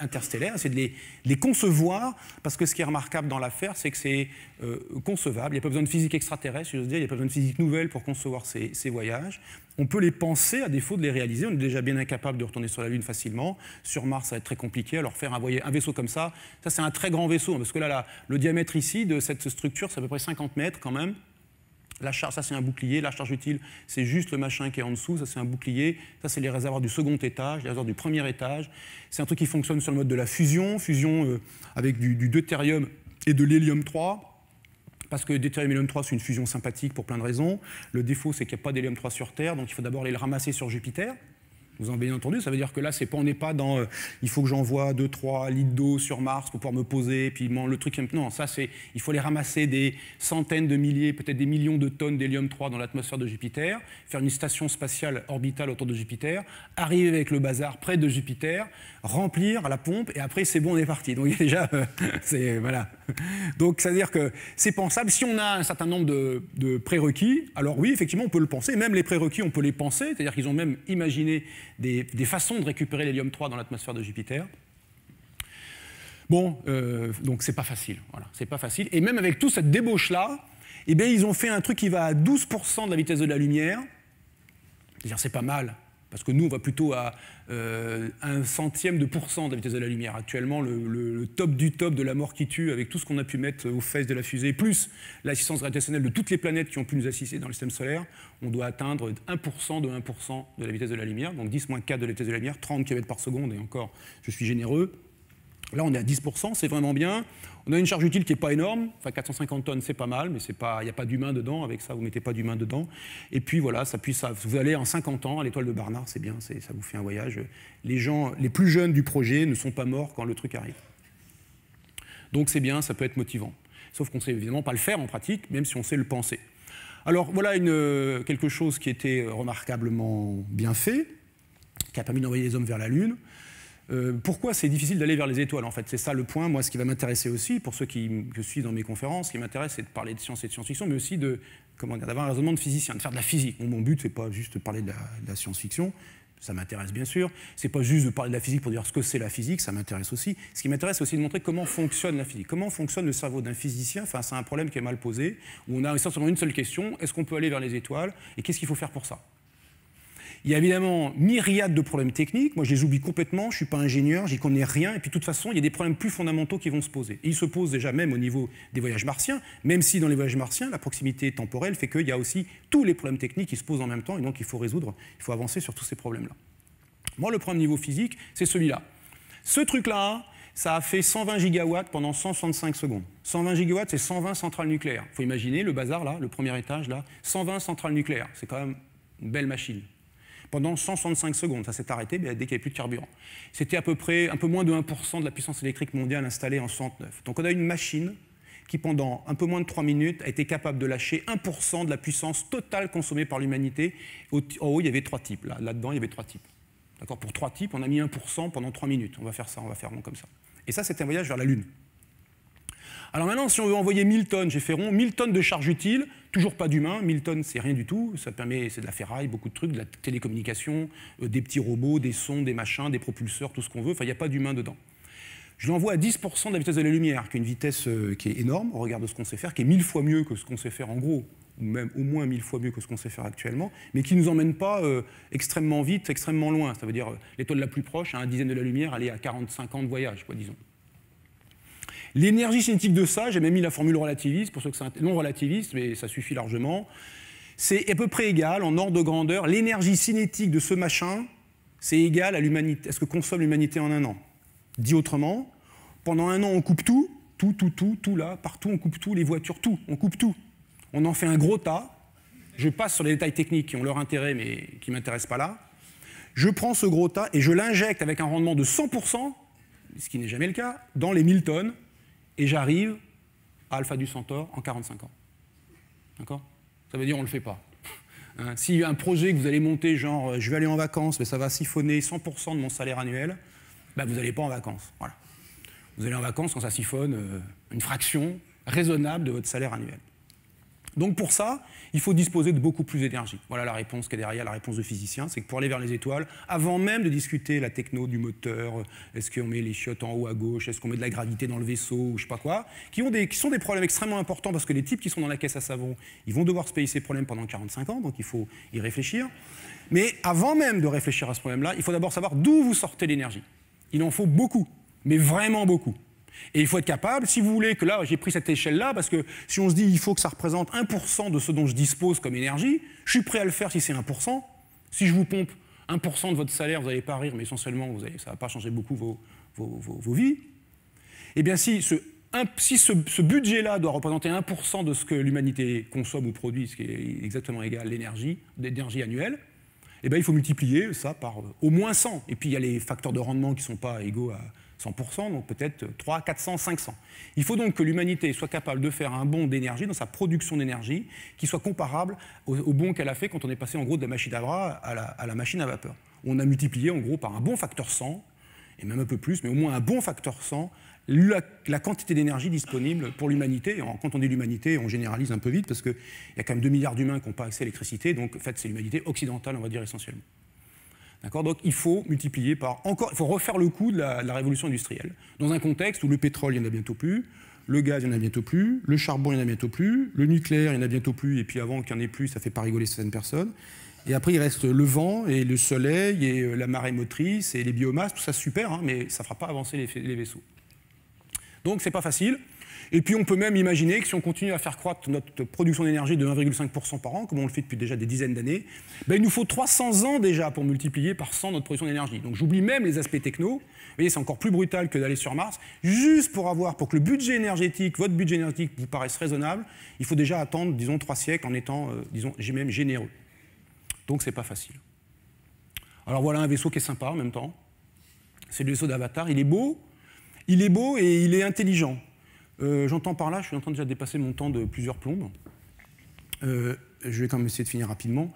interstellaires, c'est de les, concevoir, parce que ce qui est remarquable dans l'affaire, c'est que c'est euh, concevable. Il n'y a pas besoin de physique extraterrestre, je il n'y a pas besoin de physique nouvelle pour concevoir ces, voyages. On peut les penser à défaut de les réaliser. On est déjà bien incapable de retourner sur la Lune facilement. Sur Mars, ça va être très compliqué. Alors faire un, un vaisseau comme ça, ça c'est un très grand vaisseau, hein, parce que là, là le diamètre ici de cette structure, c'est à peu près 50 mètres quand même. La charge, ça c'est un bouclier, la charge utile, c'est juste le machin qui est en dessous, ça c'est un bouclier, ça c'est les réservoirs du second étage, les réservoirs du premier étage. C'est un truc qui fonctionne sur le mode de la fusion, fusion euh, avec du, deutérium et de l'hélium 3, parce que deutérium et l'hélium 3 c'est une fusion sympathique pour plein de raisons. Le défaut c'est qu'il n'y a pas d'hélium 3 sur Terre, donc il faut d'abord aller le ramasser sur Jupiter. Vous avez bien entendu, ça veut dire que là, c'est pas, on n'est pas dans euh, il faut que j'envoie 2, 3 litres d'eau sur Mars pour pouvoir me poser, puis le truc. Non, ça, c'est il faut aller ramasser des centaines de milliers, peut-être des millions de tonnes d'hélium-3 dans l'atmosphère de Jupiter, faire une station spatiale orbitale autour de Jupiter, arriver avec le bazar près de Jupiter, remplir la pompe, et après, c'est bon, on est parti. Donc, déjà. Euh, c'est. Voilà. Donc, c'est-à-dire que c'est pensable. Si on a un certain nombre de, prérequis, alors oui, effectivement, on peut le penser. Même les prérequis, on peut les penser. C'est-à-dire qu'ils ont même imaginé des, façons de récupérer l'hélium-3 dans l'atmosphère de Jupiter. Bon, euh, donc c'est pas facile. Voilà, c'est pas facile. Et même avec toute cette débauche-là, et eh bien, ils ont fait un truc qui va à 12% de la vitesse de la lumière. C'est-à-dire, c'est pas mal. Parce que nous, on va plutôt à euh, un centième de pourcent de la vitesse de la lumière. Actuellement, le, top du top de la mort qui tue, avec tout ce qu'on a pu mettre aux fesses de la fusée, plus l'assistance gravitationnelle de toutes les planètes qui ont pu nous assister dans le système solaire, on doit atteindre 1% de 1% de la vitesse de la lumière, donc 10 moins 4 de la vitesse de la lumière, 30 km par seconde, et encore, je suis généreux. Là, on est à 10%, c'est vraiment bien. On a une charge utile qui n'est pas énorme. Enfin, 450 tonnes, c'est pas mal, mais il n'y a pas d'humain dedans. Avec ça, vous ne mettez pas d'humain dedans. Et puis, voilà, ça puisse, vous allez en 50 ans à l'étoile de Barnard, c'est bien, ça vous fait un voyage. Les gens, les plus jeunes du projet ne sont pas morts quand le truc arrive. Donc, c'est bien, ça peut être motivant. Sauf qu'on ne sait évidemment pas le faire en pratique, même si on sait le penser. Alors, voilà euh, quelque chose qui était remarquablement bien fait, qui a permis d'envoyer les hommes vers la Lune. Euh, pourquoi c'est difficile d'aller vers les étoiles En fait, c'est ça le point. Moi, ce qui va m'intéresser aussi, pour ceux qui me suis dans mes conférences, ce qui m'intéresse, c'est de parler de science et de science-fiction, mais aussi de comment d'avoir un raisonnement de physicien, de faire de la physique. mon but, c'est pas juste de parler de la, science-fiction. Ça m'intéresse bien sûr. C'est pas juste de parler de la physique pour dire ce que c'est la physique, ça m'intéresse aussi. Ce qui m'intéresse, c'est aussi de montrer comment fonctionne la physique, comment fonctionne le cerveau d'un physicien face à un problème qui est mal posé, où on a essentiellement une seule question est-ce qu'on peut aller vers les étoiles et qu'est-ce qu'il faut faire pour ça il y a évidemment myriade de problèmes techniques. Moi, je les oublie complètement. Je ne suis pas ingénieur, j'y connais rien. Et puis, de toute façon, il y a des problèmes plus fondamentaux qui vont se poser. ils se posent déjà même au niveau des voyages martiens, même si dans les voyages martiens, la proximité temporelle fait qu'il y a aussi tous les problèmes techniques qui se posent en même temps. Et donc, il faut résoudre, il faut avancer sur tous ces problèmes-là. Moi, le problème niveau physique, c'est celui-là. Ce truc-là, ça a fait 120 gigawatts pendant 165 secondes. 120 gigawatts, c'est 120 centrales nucléaires. Il faut imaginer le bazar là, le premier étage là, 120 centrales nucléaires. C'est quand même une belle machine pendant 165 secondes. Ça s'est arrêté dès qu'il n'y avait plus de carburant. C'était à peu près un peu moins de 1% de la puissance électrique mondiale installée en 69. Donc on a une machine qui, pendant un peu moins de 3 minutes, a été capable de lâcher 1% de la puissance totale consommée par l'humanité. En haut, il y avait trois types. Là-dedans, il y avait trois types. D'accord Pour trois types, on a mis 1% pendant 3 minutes. On va faire ça, on va faire comme ça. Et ça, c'était un voyage vers la Lune. Alors maintenant, si on veut envoyer 1000 tonnes, j'ai fait rond, 1000 tonnes de charge utile, Toujours pas d'humain. Milton c'est rien du tout, ça permet, c'est de la ferraille, beaucoup de trucs, de la télécommunication, euh, des petits robots, des sons, des machins, des propulseurs, tout ce qu'on veut, enfin il n'y a pas d'humain dedans. Je l'envoie à 10% de la vitesse de la lumière, qui est une vitesse euh, qui est énorme au regard de ce qu'on sait faire, qui est mille fois mieux que ce qu'on sait faire en gros, ou même au moins mille fois mieux que ce qu'on sait faire actuellement, mais qui ne nous emmène pas euh, extrêmement vite, extrêmement loin. Ça veut dire l'étoile la plus proche, à un dizaine de la lumière, elle est à 45 ans de quoi, disons. L'énergie cinétique de ça, j'ai même mis la formule relativiste, pour ceux que c'est non relativiste, mais ça suffit largement. C'est à peu près égal, en ordre de grandeur, l'énergie cinétique de ce machin, c'est égal à, à ce que consomme l'humanité en un an. Dit autrement, pendant un an, on coupe tout, tout, tout, tout, tout là, partout, on coupe tout, les voitures, tout, on coupe tout. On en fait un gros tas. Je passe sur les détails techniques qui ont leur intérêt, mais qui ne m'intéressent pas là. Je prends ce gros tas et je l'injecte avec un rendement de 100%, ce qui n'est jamais le cas, dans les 1000 tonnes et j'arrive à Alpha du Centaure en 45 ans. D'accord Ça veut dire on ne le fait pas. y a hein, un projet que vous allez monter, genre euh, je vais aller en vacances, mais ça va siphonner 100% de mon salaire annuel, bah, vous n'allez pas en vacances. Voilà. Vous allez en vacances quand ça siphonne euh, une fraction raisonnable de votre salaire annuel. Donc pour ça, il faut disposer de beaucoup plus d'énergie. Voilà la réponse qui est derrière, la réponse de physicien, c'est que pour aller vers les étoiles, avant même de discuter la techno du moteur, euh, est-ce qu'on met les chiottes en haut à gauche, est-ce qu'on met de la gravité dans le vaisseau, ou je sais pas quoi, qui, qui sont des problèmes extrêmement importants parce que les types qui sont dans la caisse à savon, ils vont devoir se payer ces problèmes pendant 45 ans, donc il faut y réfléchir. Mais avant même de réfléchir à ce problème-là, il faut d'abord savoir d'où vous sortez l'énergie. Il en faut beaucoup, mais vraiment beaucoup. Et il faut être capable, si vous voulez que là, j'ai pris cette échelle-là, parce que si on se dit il faut que ça représente 1% de ce dont je dispose comme énergie, je suis prêt à le faire si c'est 1%. Si je vous pompe 1% de votre salaire, vous n'allez pas rire, mais essentiellement, vous ça ne va pas changer beaucoup vos, vies. Eh bien, si ce, ce, ce budget-là doit représenter 1% de ce que l'humanité consomme ou produit, ce qui est exactement égal à l'énergie, l'énergie annuelle, eh bien, il faut multiplier ça par euh, au moins 100. Et puis, il y a les facteurs de rendement qui ne sont pas égaux à 100%, donc peut-être 300, 400, 500. Il faut donc que l'humanité soit capable de faire un bond d'énergie dans sa production d'énergie qui soit comparable au, bond qu'elle a fait quand on est passé en gros de la machine à bras à la, machine à vapeur. On a multiplié en gros par un bon facteur 100, et même un peu plus, mais au moins un bon facteur 100, la, la, quantité d'énergie disponible pour l'humanité. Quand on dit l'humanité, on généralise un peu vite parce qu'il y a quand même 2 milliards d'humains qui n'ont pas accès à l'électricité, donc en fait c'est l'humanité occidentale, on va dire essentiellement. D'accord Donc il faut multiplier par encore, il faut refaire le coup de la, révolution industrielle, dans un contexte où le pétrole, il n'y en a bientôt plus, le gaz, il n'y en a bientôt plus, le charbon, il n'y en a bientôt plus, le nucléaire, il n'y en a bientôt plus, et puis avant qu'il n'y en ait plus, ça ne fait pas rigoler certaines personnes. Et après, il reste le vent et le soleil et euh, la marée motrice et les biomasses, tout ça super, hein, mais ça ne fera pas avancer les, les vaisseaux. Donc c'est pas facile. Et puis on peut même imaginer que si on continue à faire croître notre production d'énergie de 1,5% par an, comme on le fait depuis déjà des dizaines d'années, ben, il nous faut 300 ans déjà pour multiplier par 100 notre production d'énergie. Donc j'oublie même les aspects techno. Vous voyez, c'est encore plus brutal que d'aller sur Mars. Juste pour avoir, pour que le budget énergétique, votre budget énergétique vous paraisse raisonnable, il faut déjà attendre, disons, trois siècles en étant, euh, disons j'ai même généreux. Donc c'est pas facile. Alors voilà un vaisseau qui est sympa en même temps. C'est le vaisseau d'Avatar. Il est beau, il est beau et il est intelligent. Euh, j'entends par là, je suis en train de dépasser mon temps de plusieurs plombes. Euh, je vais quand même essayer de finir rapidement.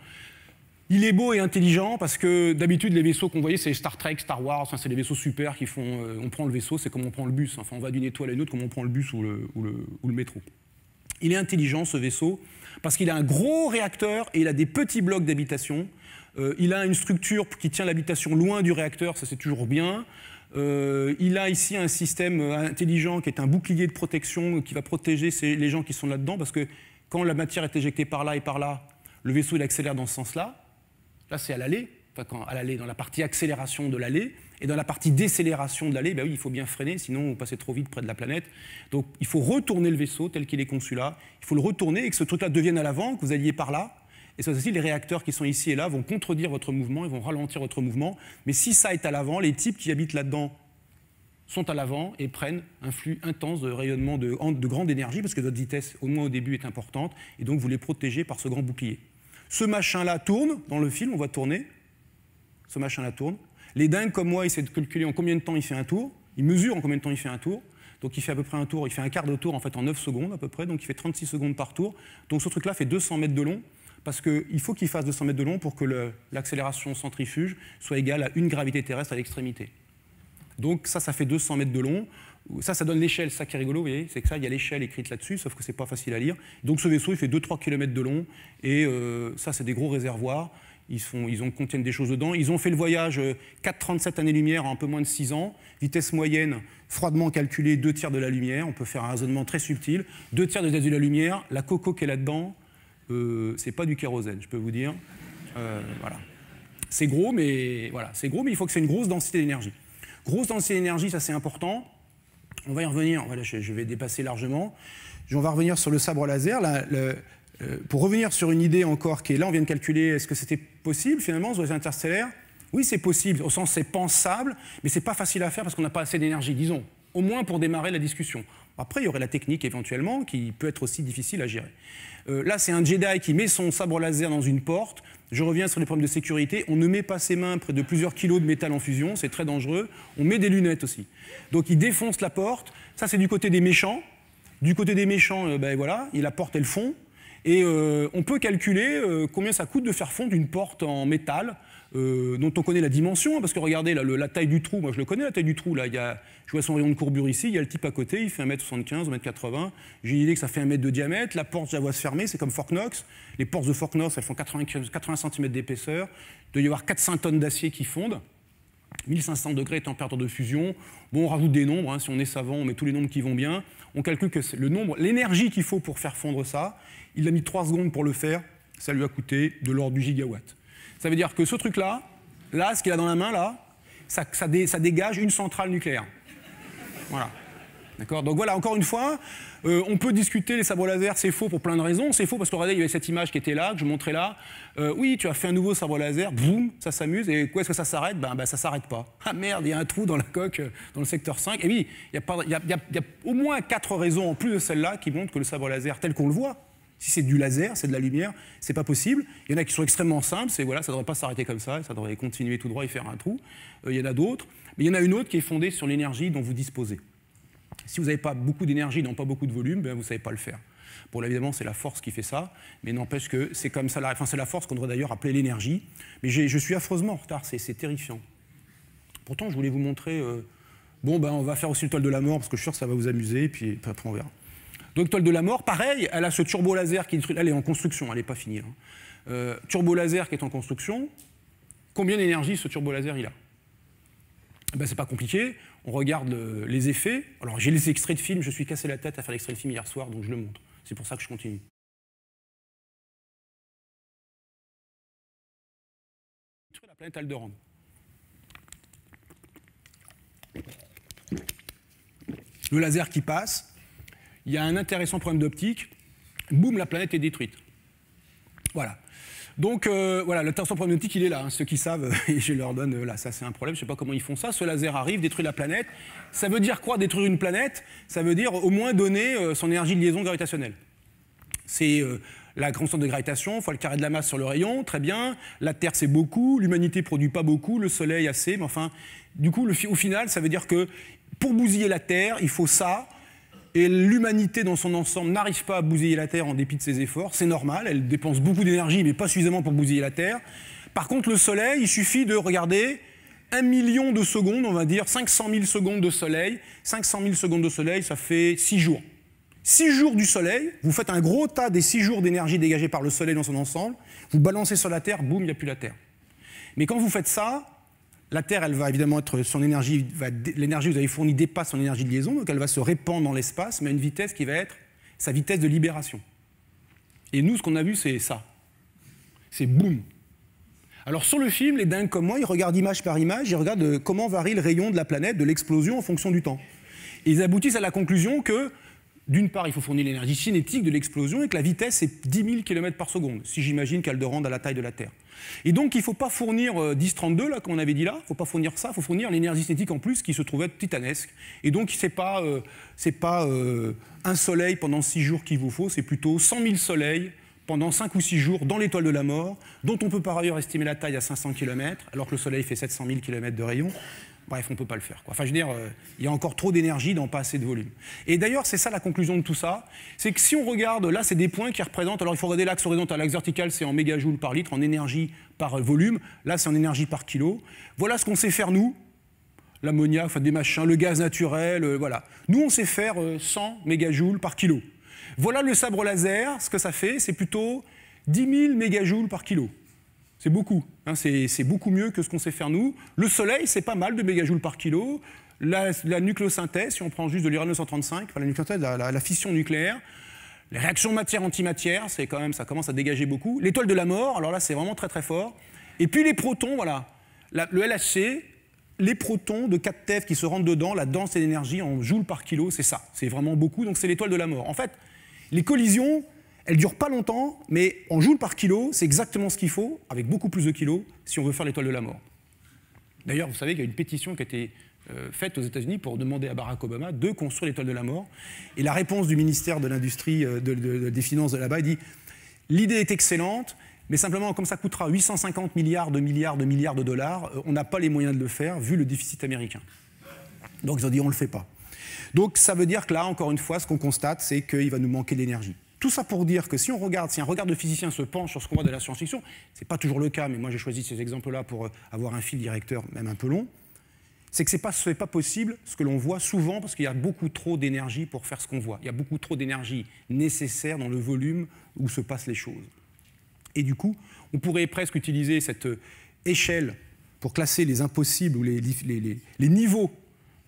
Il est beau et intelligent parce que d'habitude, les vaisseaux qu'on voyait, c'est Star Trek, Star Wars, c'est des vaisseaux super qui font. Euh, on prend le vaisseau, c'est comme on prend le bus. Enfin, on va d'une étoile à une autre, comme on prend le bus ou le, métro. Il est intelligent, ce vaisseau, parce qu'il a un gros réacteur et il a des petits blocs d'habitation. il a une structure qui tient l'habitation loin du réacteur, ça c'est toujours bien. Euh, il a ici un système euh, intelligent qui est un bouclier de protection euh, qui va protéger les gens qui sont là-dedans parce que quand la matière est éjectée par là et par là, le vaisseau il accélère dans ce sens-là. Là, c'est à l'aller, enfin quand, à l'aller dans la partie accélération de l'aller, et dans la partie décélération de l'aller, ben il faut bien freiner sinon on passez trop vite près de la planète. Donc il faut retourner le vaisseau tel qu'il est conçu là, il faut le retourner et que ce truc-là devienne à l'avant, que vous alliez par là et ça aussi, les réacteurs qui sont ici et là vont contredire votre mouvement et vont ralentir votre mouvement. Mais si ça est à l'avant, les types qui habitent là-dedans sont à l'avant et prennent un flux intense de rayonnement de, de grande énergie, parce que votre vitesse, au moins au début, est importante, et donc vous les protégez par ce grand bouclier. Ce machin-là tourne, dans le film, on va tourner. Ce machin-là tourne. Les dingues comme moi, ils essaient de calculer en combien de temps il fait un tour. Ils mesurent en combien de temps il fait un tour. Donc il fait à peu près un tour, il fait un quart de tour en fait en 9 secondes à peu près, donc il fait 36 secondes par tour. Donc ce truc-là fait 200 mètres de long parce qu'il faut qu'il fasse 200 mètres de long pour que l'accélération centrifuge soit égale à une gravité terrestre à l'extrémité. Donc ça, ça fait 200 mètres de long. Ça, ça donne l'échelle, ça qui est rigolo, vous voyez, c'est que ça, il y a l'échelle écrite là-dessus, sauf que c'est pas facile à lire. Donc ce vaisseau, il fait 2-3 km de long, et euh, ça, c'est des gros réservoirs. Ils, ont, contiennent des choses dedans. Ils ont fait le voyage 4-37 euh, années-lumière en un peu moins de 6 ans. Vitesse moyenne, froidement calculée, 2 tiers de la lumière. On peut faire un raisonnement très subtil. 2 tiers de la lumière, la coco qui est là-dedans, euh, c'est pas du kérosène, je peux vous dire. Euh, voilà. C'est gros, mais voilà, c'est gros, mais il faut que c'est une grosse densité d'énergie. Grosse densité d'énergie, ça c'est important. On va y revenir. Voilà, je, vais dépasser largement. On va revenir sur le sabre laser. Euh, pour revenir sur une idée encore qui est là, on vient de calculer est-ce que c'était possible finalement sur les interstellaires Oui, c'est possible. Au sens, c'est pensable, mais c'est pas facile à faire parce qu'on n'a pas assez d'énergie, disons. Au moins pour démarrer la discussion. Après, il y aurait la technique éventuellement qui peut être aussi difficile à gérer. Euh, là, c'est un Jedi qui met son sabre laser dans une porte. Je reviens sur les problèmes de sécurité. On ne met pas ses mains près de plusieurs kilos de métal en fusion, c'est très dangereux. On met des lunettes aussi. Donc il défonce la porte. Ça, c'est du côté des méchants. Du côté des méchants, euh, ben voilà, il la porte, fond. Et euh, on peut calculer combien ça coûte de faire fondre une porte en métal euh, dont on connaît la dimension, hein, parce que regardez, la taille du trou, moi je le connais, la taille du trou, là, il y a, je vois son rayon de courbure ici, il y a le type à côté, il fait 1m75, 1m80, j'ai une idée que ça fait 1m de diamètre, la porte, je la se fermer, c'est comme Forknox, Knox, les portes de Forknox elles font 80, cm d'épaisseur, il doit y avoir 400 tonnes d'acier qui fondent, 1500 degrés température de fusion. Bon, on rajoute des nombres, hein. si on est savant, on met tous les nombres qui vont bien. On calcule que le nombre, l'énergie qu'il faut pour faire fondre ça, il a mis 3 secondes pour le faire, ça lui a coûté de l'ordre du gigawatt. Ça veut dire que ce truc-là, là, ce qu'il a dans la main, là, ça, ça, ça dégage une centrale nucléaire. Voilà. D'accord Donc voilà, encore une fois, euh, on peut discuter les sabres laser, c'est faux pour plein de raisons. C'est faux parce qu'il il y avait cette image qui était là, que je montrais là. Euh, oui, tu as fait un nouveau sabre laser, boum, ça s'amuse. Et quoi est-ce que ça s'arrête ben, ben, ça s'arrête pas. Ah merde, il y a un trou dans la coque, euh, dans le secteur 5. Et oui, il y, y, a au moins quatre raisons en plus de celle-là qui montrent que le sabre laser tel qu'on le voit, si c'est du laser, c'est de la lumière, c'est pas possible. Il y en a qui sont extrêmement simples, c'est voilà, ça devrait pas s'arrêter comme ça, ça devrait continuer tout droit et faire un trou. Euh, il y en a d'autres, mais il y en a une autre qui est fondée sur l'énergie dont vous disposez. Si vous n'avez pas beaucoup d'énergie, non pas beaucoup de volume, ben, vous ne savez pas le faire. Bon, là, évidemment, c'est la force qui fait ça, mais n'empêche que c'est comme ça, la, enfin, c'est la force qu'on devrait d'ailleurs appeler l'énergie. Mais je suis affreusement en retard, c'est terrifiant. Pourtant, je voulais vous montrer, euh, bon, ben, on va faire aussi le toile de la mort, parce que je suis sûr que ça va vous amuser, et puis après, on verra toile de la mort, pareil, elle a ce turbo laser qui elle est en construction, elle n'est pas finie. Turbolaser hein. euh, turbo laser qui est en construction, combien d'énergie ce turbo laser il a Ce eh ben, C'est pas compliqué, on regarde les effets. Alors j'ai les extraits de film. je suis cassé la tête à faire l'extrait de film hier soir, donc je le montre. C'est pour ça que je continue. La planète Alderan. Le laser qui passe, il y a un intéressant problème d'optique, boum, la planète est détruite. Voilà. Donc euh, voilà, l'intéressant problème d'optique, il est là. Hein. Ceux qui savent, je leur donne, euh, là, ça c'est un problème, je ne sais pas comment ils font ça. Ce laser arrive, détruit la planète. Ça veut dire quoi détruire une planète Ça veut dire au moins donner euh, son énergie de liaison gravitationnelle. C'est la constante de gravitation fois le carré de la masse sur le rayon, très bien. La Terre, c'est beaucoup. L'humanité produit pas beaucoup. Le Soleil, assez. Mais enfin, du coup, au final, ça veut dire que pour bousiller la Terre, il faut ça, et l'humanité dans son ensemble n'arrive pas à bousiller la Terre en dépit de ses efforts. C'est normal, elle dépense beaucoup d'énergie, mais pas suffisamment pour bousiller la Terre. Par contre, le Soleil, il suffit de regarder un million de secondes, on va dire 500 000 secondes de Soleil. 500 000 secondes de Soleil, ça fait 6 jours. 6 jours du Soleil, vous faites un gros tas des 6 jours d'énergie dégagée par le Soleil dans son ensemble, vous balancez sur la Terre, boum, il n'y a plus la Terre. Mais quand vous faites ça, la Terre, elle va évidemment être son énergie, l'énergie que vous avez fournie dépasse son énergie de liaison, donc elle va se répandre dans l'espace, mais à une vitesse qui va être sa vitesse de libération. Et nous, ce qu'on a vu, c'est ça. C'est boum. Alors sur le film, les dingues comme moi, ils regardent image par image, ils regardent comment varie le rayon de la planète, de l'explosion en fonction du temps. ils aboutissent à la conclusion que d'une part, il faut fournir l'énergie cinétique de l'explosion et que la vitesse est 10 000 km par seconde, si j'imagine qu'elle rende à la taille de la Terre. Et donc, il ne faut pas fournir 10-32, euh, là, comme on avait dit là, il ne faut pas fournir ça, il faut fournir l'énergie cinétique en plus qui se trouvait titanesque. Et donc, ce n'est pas, euh, pas euh, un soleil pendant 6 jours qu'il vous faut, c'est plutôt 100 000 soleils pendant 5 ou 6 jours dans l'étoile de la mort, dont on peut par ailleurs estimer la taille à 500 km, alors que le Soleil fait 700 000 km de rayon. Bref, on ne peut pas le faire. Enfin, je veux dire, euh, il y a encore trop d'énergie dans pas assez de volume. Et d'ailleurs, c'est ça la conclusion de tout ça. C'est que si on regarde, là, c'est des points qui représentent. Alors, il faut regarder l'axe horizontal. L'axe vertical, c'est en mégajoules par litre, en énergie par euh, volume. Là, c'est en énergie par kilo. Voilà ce qu'on sait faire, nous. L'ammoniac, enfin, des machins, le gaz naturel, euh, voilà. Nous, on sait faire 100 mégajoules par kilo. Voilà le sabre laser. Ce que ça fait, c'est plutôt 10 000 mégajoules par kilo. C'est beaucoup. Hein, c'est beaucoup mieux que ce qu'on sait faire nous. Le soleil, c'est pas mal de mégajoules par kilo. La, nucléosynthèse, si on prend juste de l'uranium 135, la, nucléosynthèse, la, fission nucléaire. Les réactions matière-antimatière, c'est quand même, ça commence à dégager beaucoup. L'étoile de la mort, alors là, c'est vraiment très très fort. Et puis les protons, voilà. le LHC, les protons de 4 TeV qui se rendent dedans, la danse et l'énergie en joules par kilo, c'est ça. C'est vraiment beaucoup, donc c'est l'étoile de la mort. En fait, les collisions, elle dure pas longtemps, mais en joules par kilo, c'est exactement ce qu'il faut, avec beaucoup plus de kilos, si on veut faire l'étoile de la mort. D'ailleurs, vous savez qu'il y a une pétition qui a été euh, faite aux États-Unis pour demander à Barack Obama de construire l'étoile de la mort. Et la réponse du ministère de l'Industrie, euh, des Finances de là-bas, dit l'idée est excellente, mais simplement, comme ça coûtera 850 milliards de milliards de milliards de dollars, euh, on n'a pas les moyens de le faire, vu le déficit américain. Donc ils ont dit on ne le fait pas. Donc ça veut dire que là, encore une fois, ce qu'on constate, c'est qu'il va nous manquer l'énergie. Tout ça pour dire que si on regarde, si un regard de physicien se penche sur ce qu'on voit de la science-fiction, ce n'est pas toujours le cas, mais moi j'ai choisi ces exemples-là pour euh, avoir un fil directeur, même un peu long, c'est que ce n'est pas, pas, possible ce que l'on voit souvent parce qu'il y a beaucoup trop d'énergie pour faire ce qu'on voit. Il y a beaucoup trop d'énergie nécessaire dans le volume où se passent les choses. Et du coup, on pourrait presque utiliser cette euh, échelle pour classer les impossibles ou les niveaux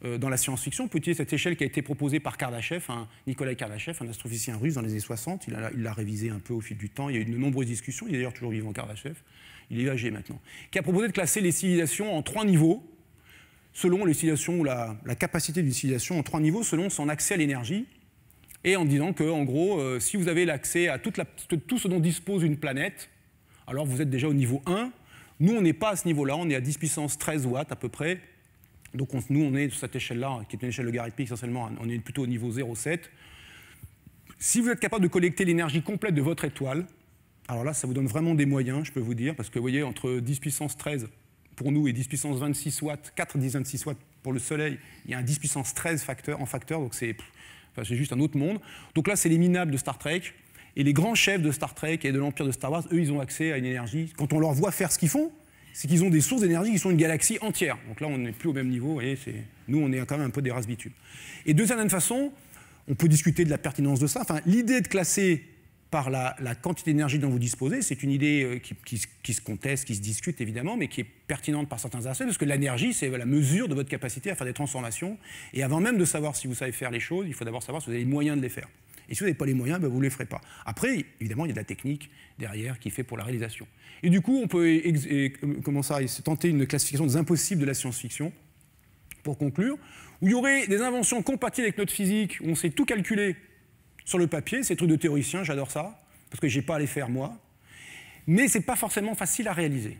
euh, dans la science-fiction, on peut utiliser cette échelle qui a été proposée par Kardashev, un Nikolai Kardashev, un astrophysicien russe dans les années 60. Il l'a il révisé un peu au fil du temps. Il y a eu de nombreuses discussions. Il est d'ailleurs toujours vivant, Kardashev. Il est âgé maintenant. Qui a proposé de classer les civilisations en trois niveaux, selon les civilisations, la, la capacité d'une civilisation en trois niveaux, selon son accès à l'énergie. Et en disant que, en gros, euh, si vous avez l'accès à toute la, tout ce dont dispose une planète, alors vous êtes déjà au niveau 1. Nous, on n'est pas à ce niveau-là, on est à 10 puissance 13 watts à peu près, donc nous, on est sur cette échelle-là, hein, qui est une échelle logarithmique essentiellement, on est plutôt au niveau 0,7. Si vous êtes capable de collecter l'énergie complète de votre étoile, alors là, ça vous donne vraiment des moyens, je peux vous dire, parce que vous voyez, entre 10 puissance 13 pour nous et 10 puissance 26 watts, 4 10 26 watts pour le Soleil, il y a un 10 puissance 13 facteur, en facteur, donc c'est enfin, juste un autre monde. Donc là, c'est les minables de Star Trek. Et les grands chefs de Star Trek et de l'Empire de Star Wars, eux, ils ont accès à une énergie. Quand on leur voit faire ce qu'ils font, c'est qu'ils ont des sources d'énergie qui sont une galaxie entière. Donc là, on n'est plus au même niveau, et nous, on est quand même un peu des races Et de certaines façon, on peut discuter de la pertinence de ça. Enfin, l'idée de classer par la, quantité d'énergie dont vous disposez, c'est une idée euh, qui, qui, se conteste, qui se discute évidemment, mais qui est pertinente par certains aspects, parce que l'énergie, c'est la mesure de votre capacité à faire des transformations. Et avant même de savoir si vous savez faire les choses, il faut d'abord savoir si vous avez les moyens de les faire. Et si vous n'avez pas les moyens, ben, vous ne les ferez pas. Après, évidemment, il y a de la technique derrière qui fait pour la réalisation. Et du coup, on peut euh, commencer à tenter une classification des impossibles de la science-fiction, pour conclure, où il y aurait des inventions compatibles avec notre physique, où on sait tout calculer sur le papier, ces trucs de théoricien, j'adore ça, parce que je n'ai pas à les faire moi, mais ce n'est pas forcément facile à réaliser.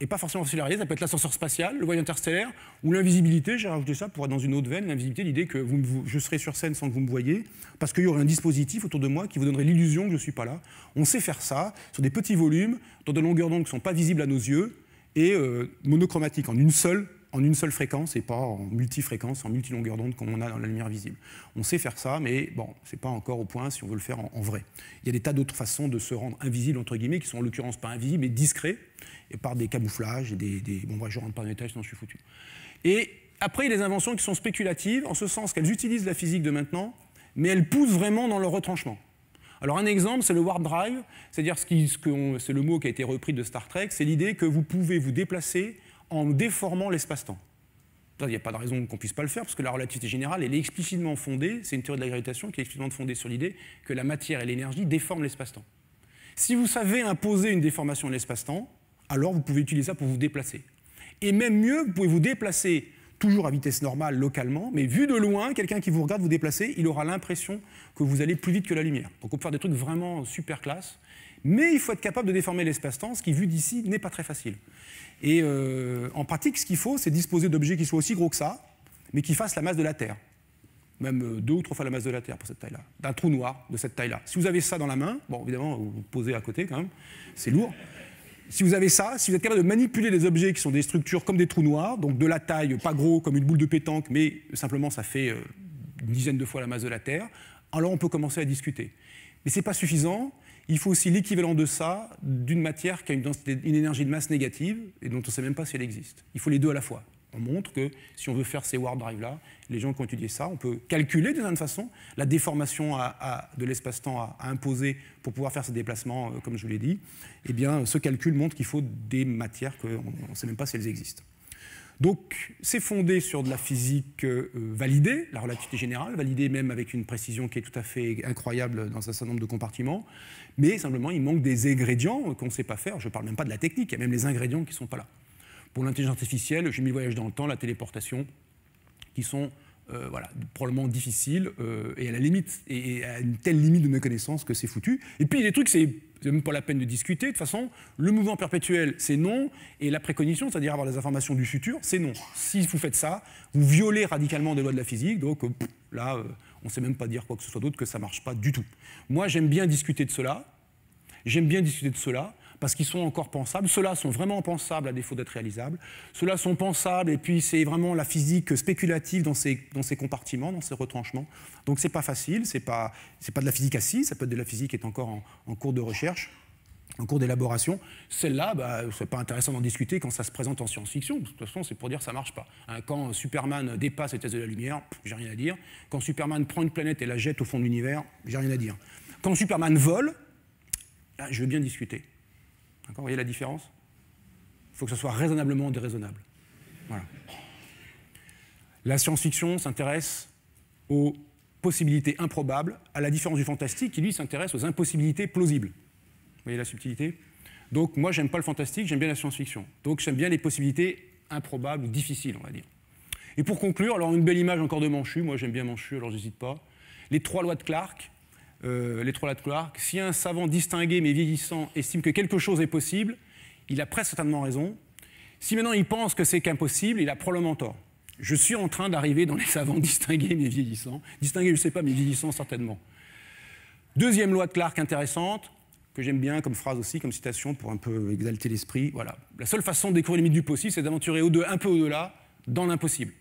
Et pas forcément stellarisé, ça peut être l'ascenseur spatial, le voyage interstellaire, ou l'invisibilité, j'ai rajouté ça pour être dans une autre veine, l'invisibilité, l'idée que vous, je serai sur scène sans que vous me voyez, parce qu'il y aurait un dispositif autour de moi qui vous donnerait l'illusion que je ne suis pas là. On sait faire ça sur des petits volumes, dans des longueurs d'onde qui ne sont pas visibles à nos yeux, et euh, monochromatiques, en une seule en une seule fréquence et pas en multifréquence, en multi-longueur d'onde comme on a dans la lumière visible. On sait faire ça, mais bon, c'est pas encore au point si on veut le faire en, vrai. Il y a des tas d'autres façons de se rendre invisible, entre guillemets, qui sont en l'occurrence pas invisibles, mais discrets, et par des camouflages, et des, Bon, moi, je rentre pas dans les tâches, sinon je suis foutu. Et après, il y a des inventions qui sont spéculatives, en ce sens qu'elles utilisent la physique de maintenant, mais elles poussent vraiment dans leur retranchement. Alors un exemple, c'est le warp drive, c'est-à-dire c'est ce le mot qui a été repris de Star Trek, c'est l'idée que vous pouvez vous déplacer en déformant l'espace-temps. Il n'y a pas de raison qu'on ne puisse pas le faire, parce que la relativité générale, elle est explicitement fondée, c'est une théorie de la gravitation qui est explicitement fondée sur l'idée que la matière et l'énergie déforment l'espace-temps. Si vous savez imposer une déformation de l'espace-temps, alors vous pouvez utiliser ça pour vous déplacer. Et même mieux, vous pouvez vous déplacer toujours à vitesse normale localement, mais vu de loin, quelqu'un qui vous regarde vous déplacer, il aura l'impression que vous allez plus vite que la lumière. Donc on peut faire des trucs vraiment super classe. Mais il faut être capable de déformer l'espace-temps, ce qui, vu d'ici, n'est pas très facile. Et euh, en pratique, ce qu'il faut, c'est disposer d'objets qui soient aussi gros que ça, mais qui fassent la masse de la Terre. Même euh, deux ou trois fois la masse de la Terre pour cette taille-là. D'un trou noir de cette taille-là. Si vous avez ça dans la main, bon, évidemment, vous, vous posez à côté quand même, c'est lourd. Si vous avez ça, si vous êtes capable de manipuler des objets qui sont des structures comme des trous noirs, donc de la taille, pas gros comme une boule de pétanque, mais simplement ça fait euh, une dizaine de fois la masse de la Terre, alors on peut commencer à discuter. Mais ce n'est pas suffisant, il faut aussi l'équivalent de ça d'une matière qui a une, énergie de masse négative et dont on ne sait même pas si elle existe. Il faut les deux à la fois. On montre que si on veut faire ces warp drives là les gens qui ont étudié ça, on peut calculer de certaine façon la déformation de l'espace-temps à, imposer pour pouvoir faire ces déplacements, euh, comme je vous l'ai dit. Eh bien, ce calcul montre qu'il faut des matières qu'on ne sait même pas si elles existent. Donc c'est fondé sur de la physique euh, validée, la relativité générale, validée même avec une précision qui est tout à fait incroyable dans un certain nombre de compartiments, mais simplement il manque des ingrédients qu'on ne sait pas faire, je ne parle même pas de la technique, il y a même les ingrédients qui ne sont pas là. Pour l'intelligence artificielle, j'ai mis le voyage dans le temps, la téléportation, qui sont euh, voilà, probablement difficile euh, et à la limite, et, à une telle limite de méconnaissance connaissances que c'est foutu. Et puis des trucs, c'est même pas la peine de discuter. De toute façon, le mouvement perpétuel, c'est non, et la précognition, c'est-à-dire avoir des informations du futur, c'est non. Si vous faites ça, vous violez radicalement des lois de la physique, donc euh, là, on sait même pas dire quoi que ce soit d'autre que ça marche pas du tout. Moi, j'aime bien discuter de cela. J'aime bien discuter de cela parce qu'ils sont encore pensables. Ceux-là sont vraiment pensables à défaut d'être réalisables. Ceux-là sont pensables et puis c'est vraiment la physique spéculative dans ces, dans ces compartiments, dans ces retranchements. Donc c'est pas facile, c'est pas, pas de la physique assise, ça peut être de la physique qui est encore en, cours de recherche en cours d'élaboration. Celle-là, bah, c'est pas intéressant d'en discuter quand ça se présente en science-fiction. De toute façon, c'est pour dire que ça marche pas. Hein, quand Superman dépasse les thèses de la lumière, j'ai rien à dire. Quand Superman prend une planète et la jette au fond de l'univers, j'ai rien à dire. Quand Superman vole, je veux bien discuter. Vous voyez la différence Il faut que ce soit raisonnablement déraisonnable. La science-fiction s'intéresse aux possibilités improbables, à la différence du fantastique qui, lui, s'intéresse aux impossibilités plausibles. Vous voyez la subtilité Donc, moi, j'aime pas le fantastique, j'aime bien la science-fiction. Donc, j'aime bien les possibilités improbables difficiles, on va dire. Et pour conclure, alors une belle image encore de Manchu, moi j'aime bien Manchu, alors n'hésite pas. Les trois lois de Clark, euh, les trois lois de Clark, si un savant distingué mais vieillissant estime que quelque chose est possible, il a presque certainement raison. Si maintenant il pense que c'est qu'impossible, il a probablement tort. Je suis en train d'arriver dans les savants distingués mais vieillissants. Distingués, je ne sais pas, mais vieillissants certainement. Deuxième loi de Clark intéressante, que j'aime bien comme phrase aussi, comme citation, pour un peu exalter l'esprit. Voilà. La seule façon de découvrir les limites du possible, c'est d'aventurer un peu au-delà, dans l'impossible.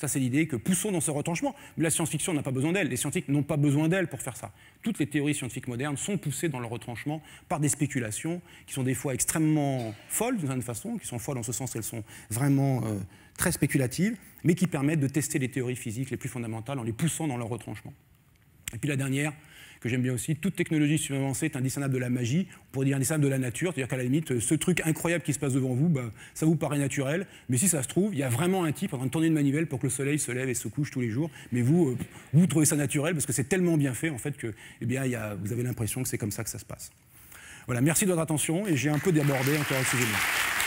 Ça, c'est l'idée que poussons dans ce retranchement. Mais la science-fiction n'a pas besoin d'elle. Les scientifiques n'ont pas besoin d'elle pour faire ça. Toutes les théories scientifiques modernes sont poussées dans le retranchement par des spéculations qui sont des fois extrêmement folles, d'une certaine façon, qui sont folles en ce sens qu'elles sont vraiment euh, très spéculatives, mais qui permettent de tester les théories physiques les plus fondamentales en les poussant dans leur retranchement. Et puis la dernière, que j'aime bien aussi. Toute technologie avancée est indiscernable de la magie, on pourrait dire indiscernable de la nature, c'est-à-dire qu'à la limite, ce truc incroyable qui se passe devant vous, bah, ça vous paraît naturel, mais si ça se trouve, il y a vraiment un type en train de tourner une manivelle pour que le soleil se lève et se couche tous les jours, mais vous, euh, vous trouvez ça naturel parce que c'est tellement bien fait en fait que eh bien, vous avez l'impression que c'est comme ça que ça se passe. Voilà, merci de votre attention et j'ai un peu débordé, encore sujet-là.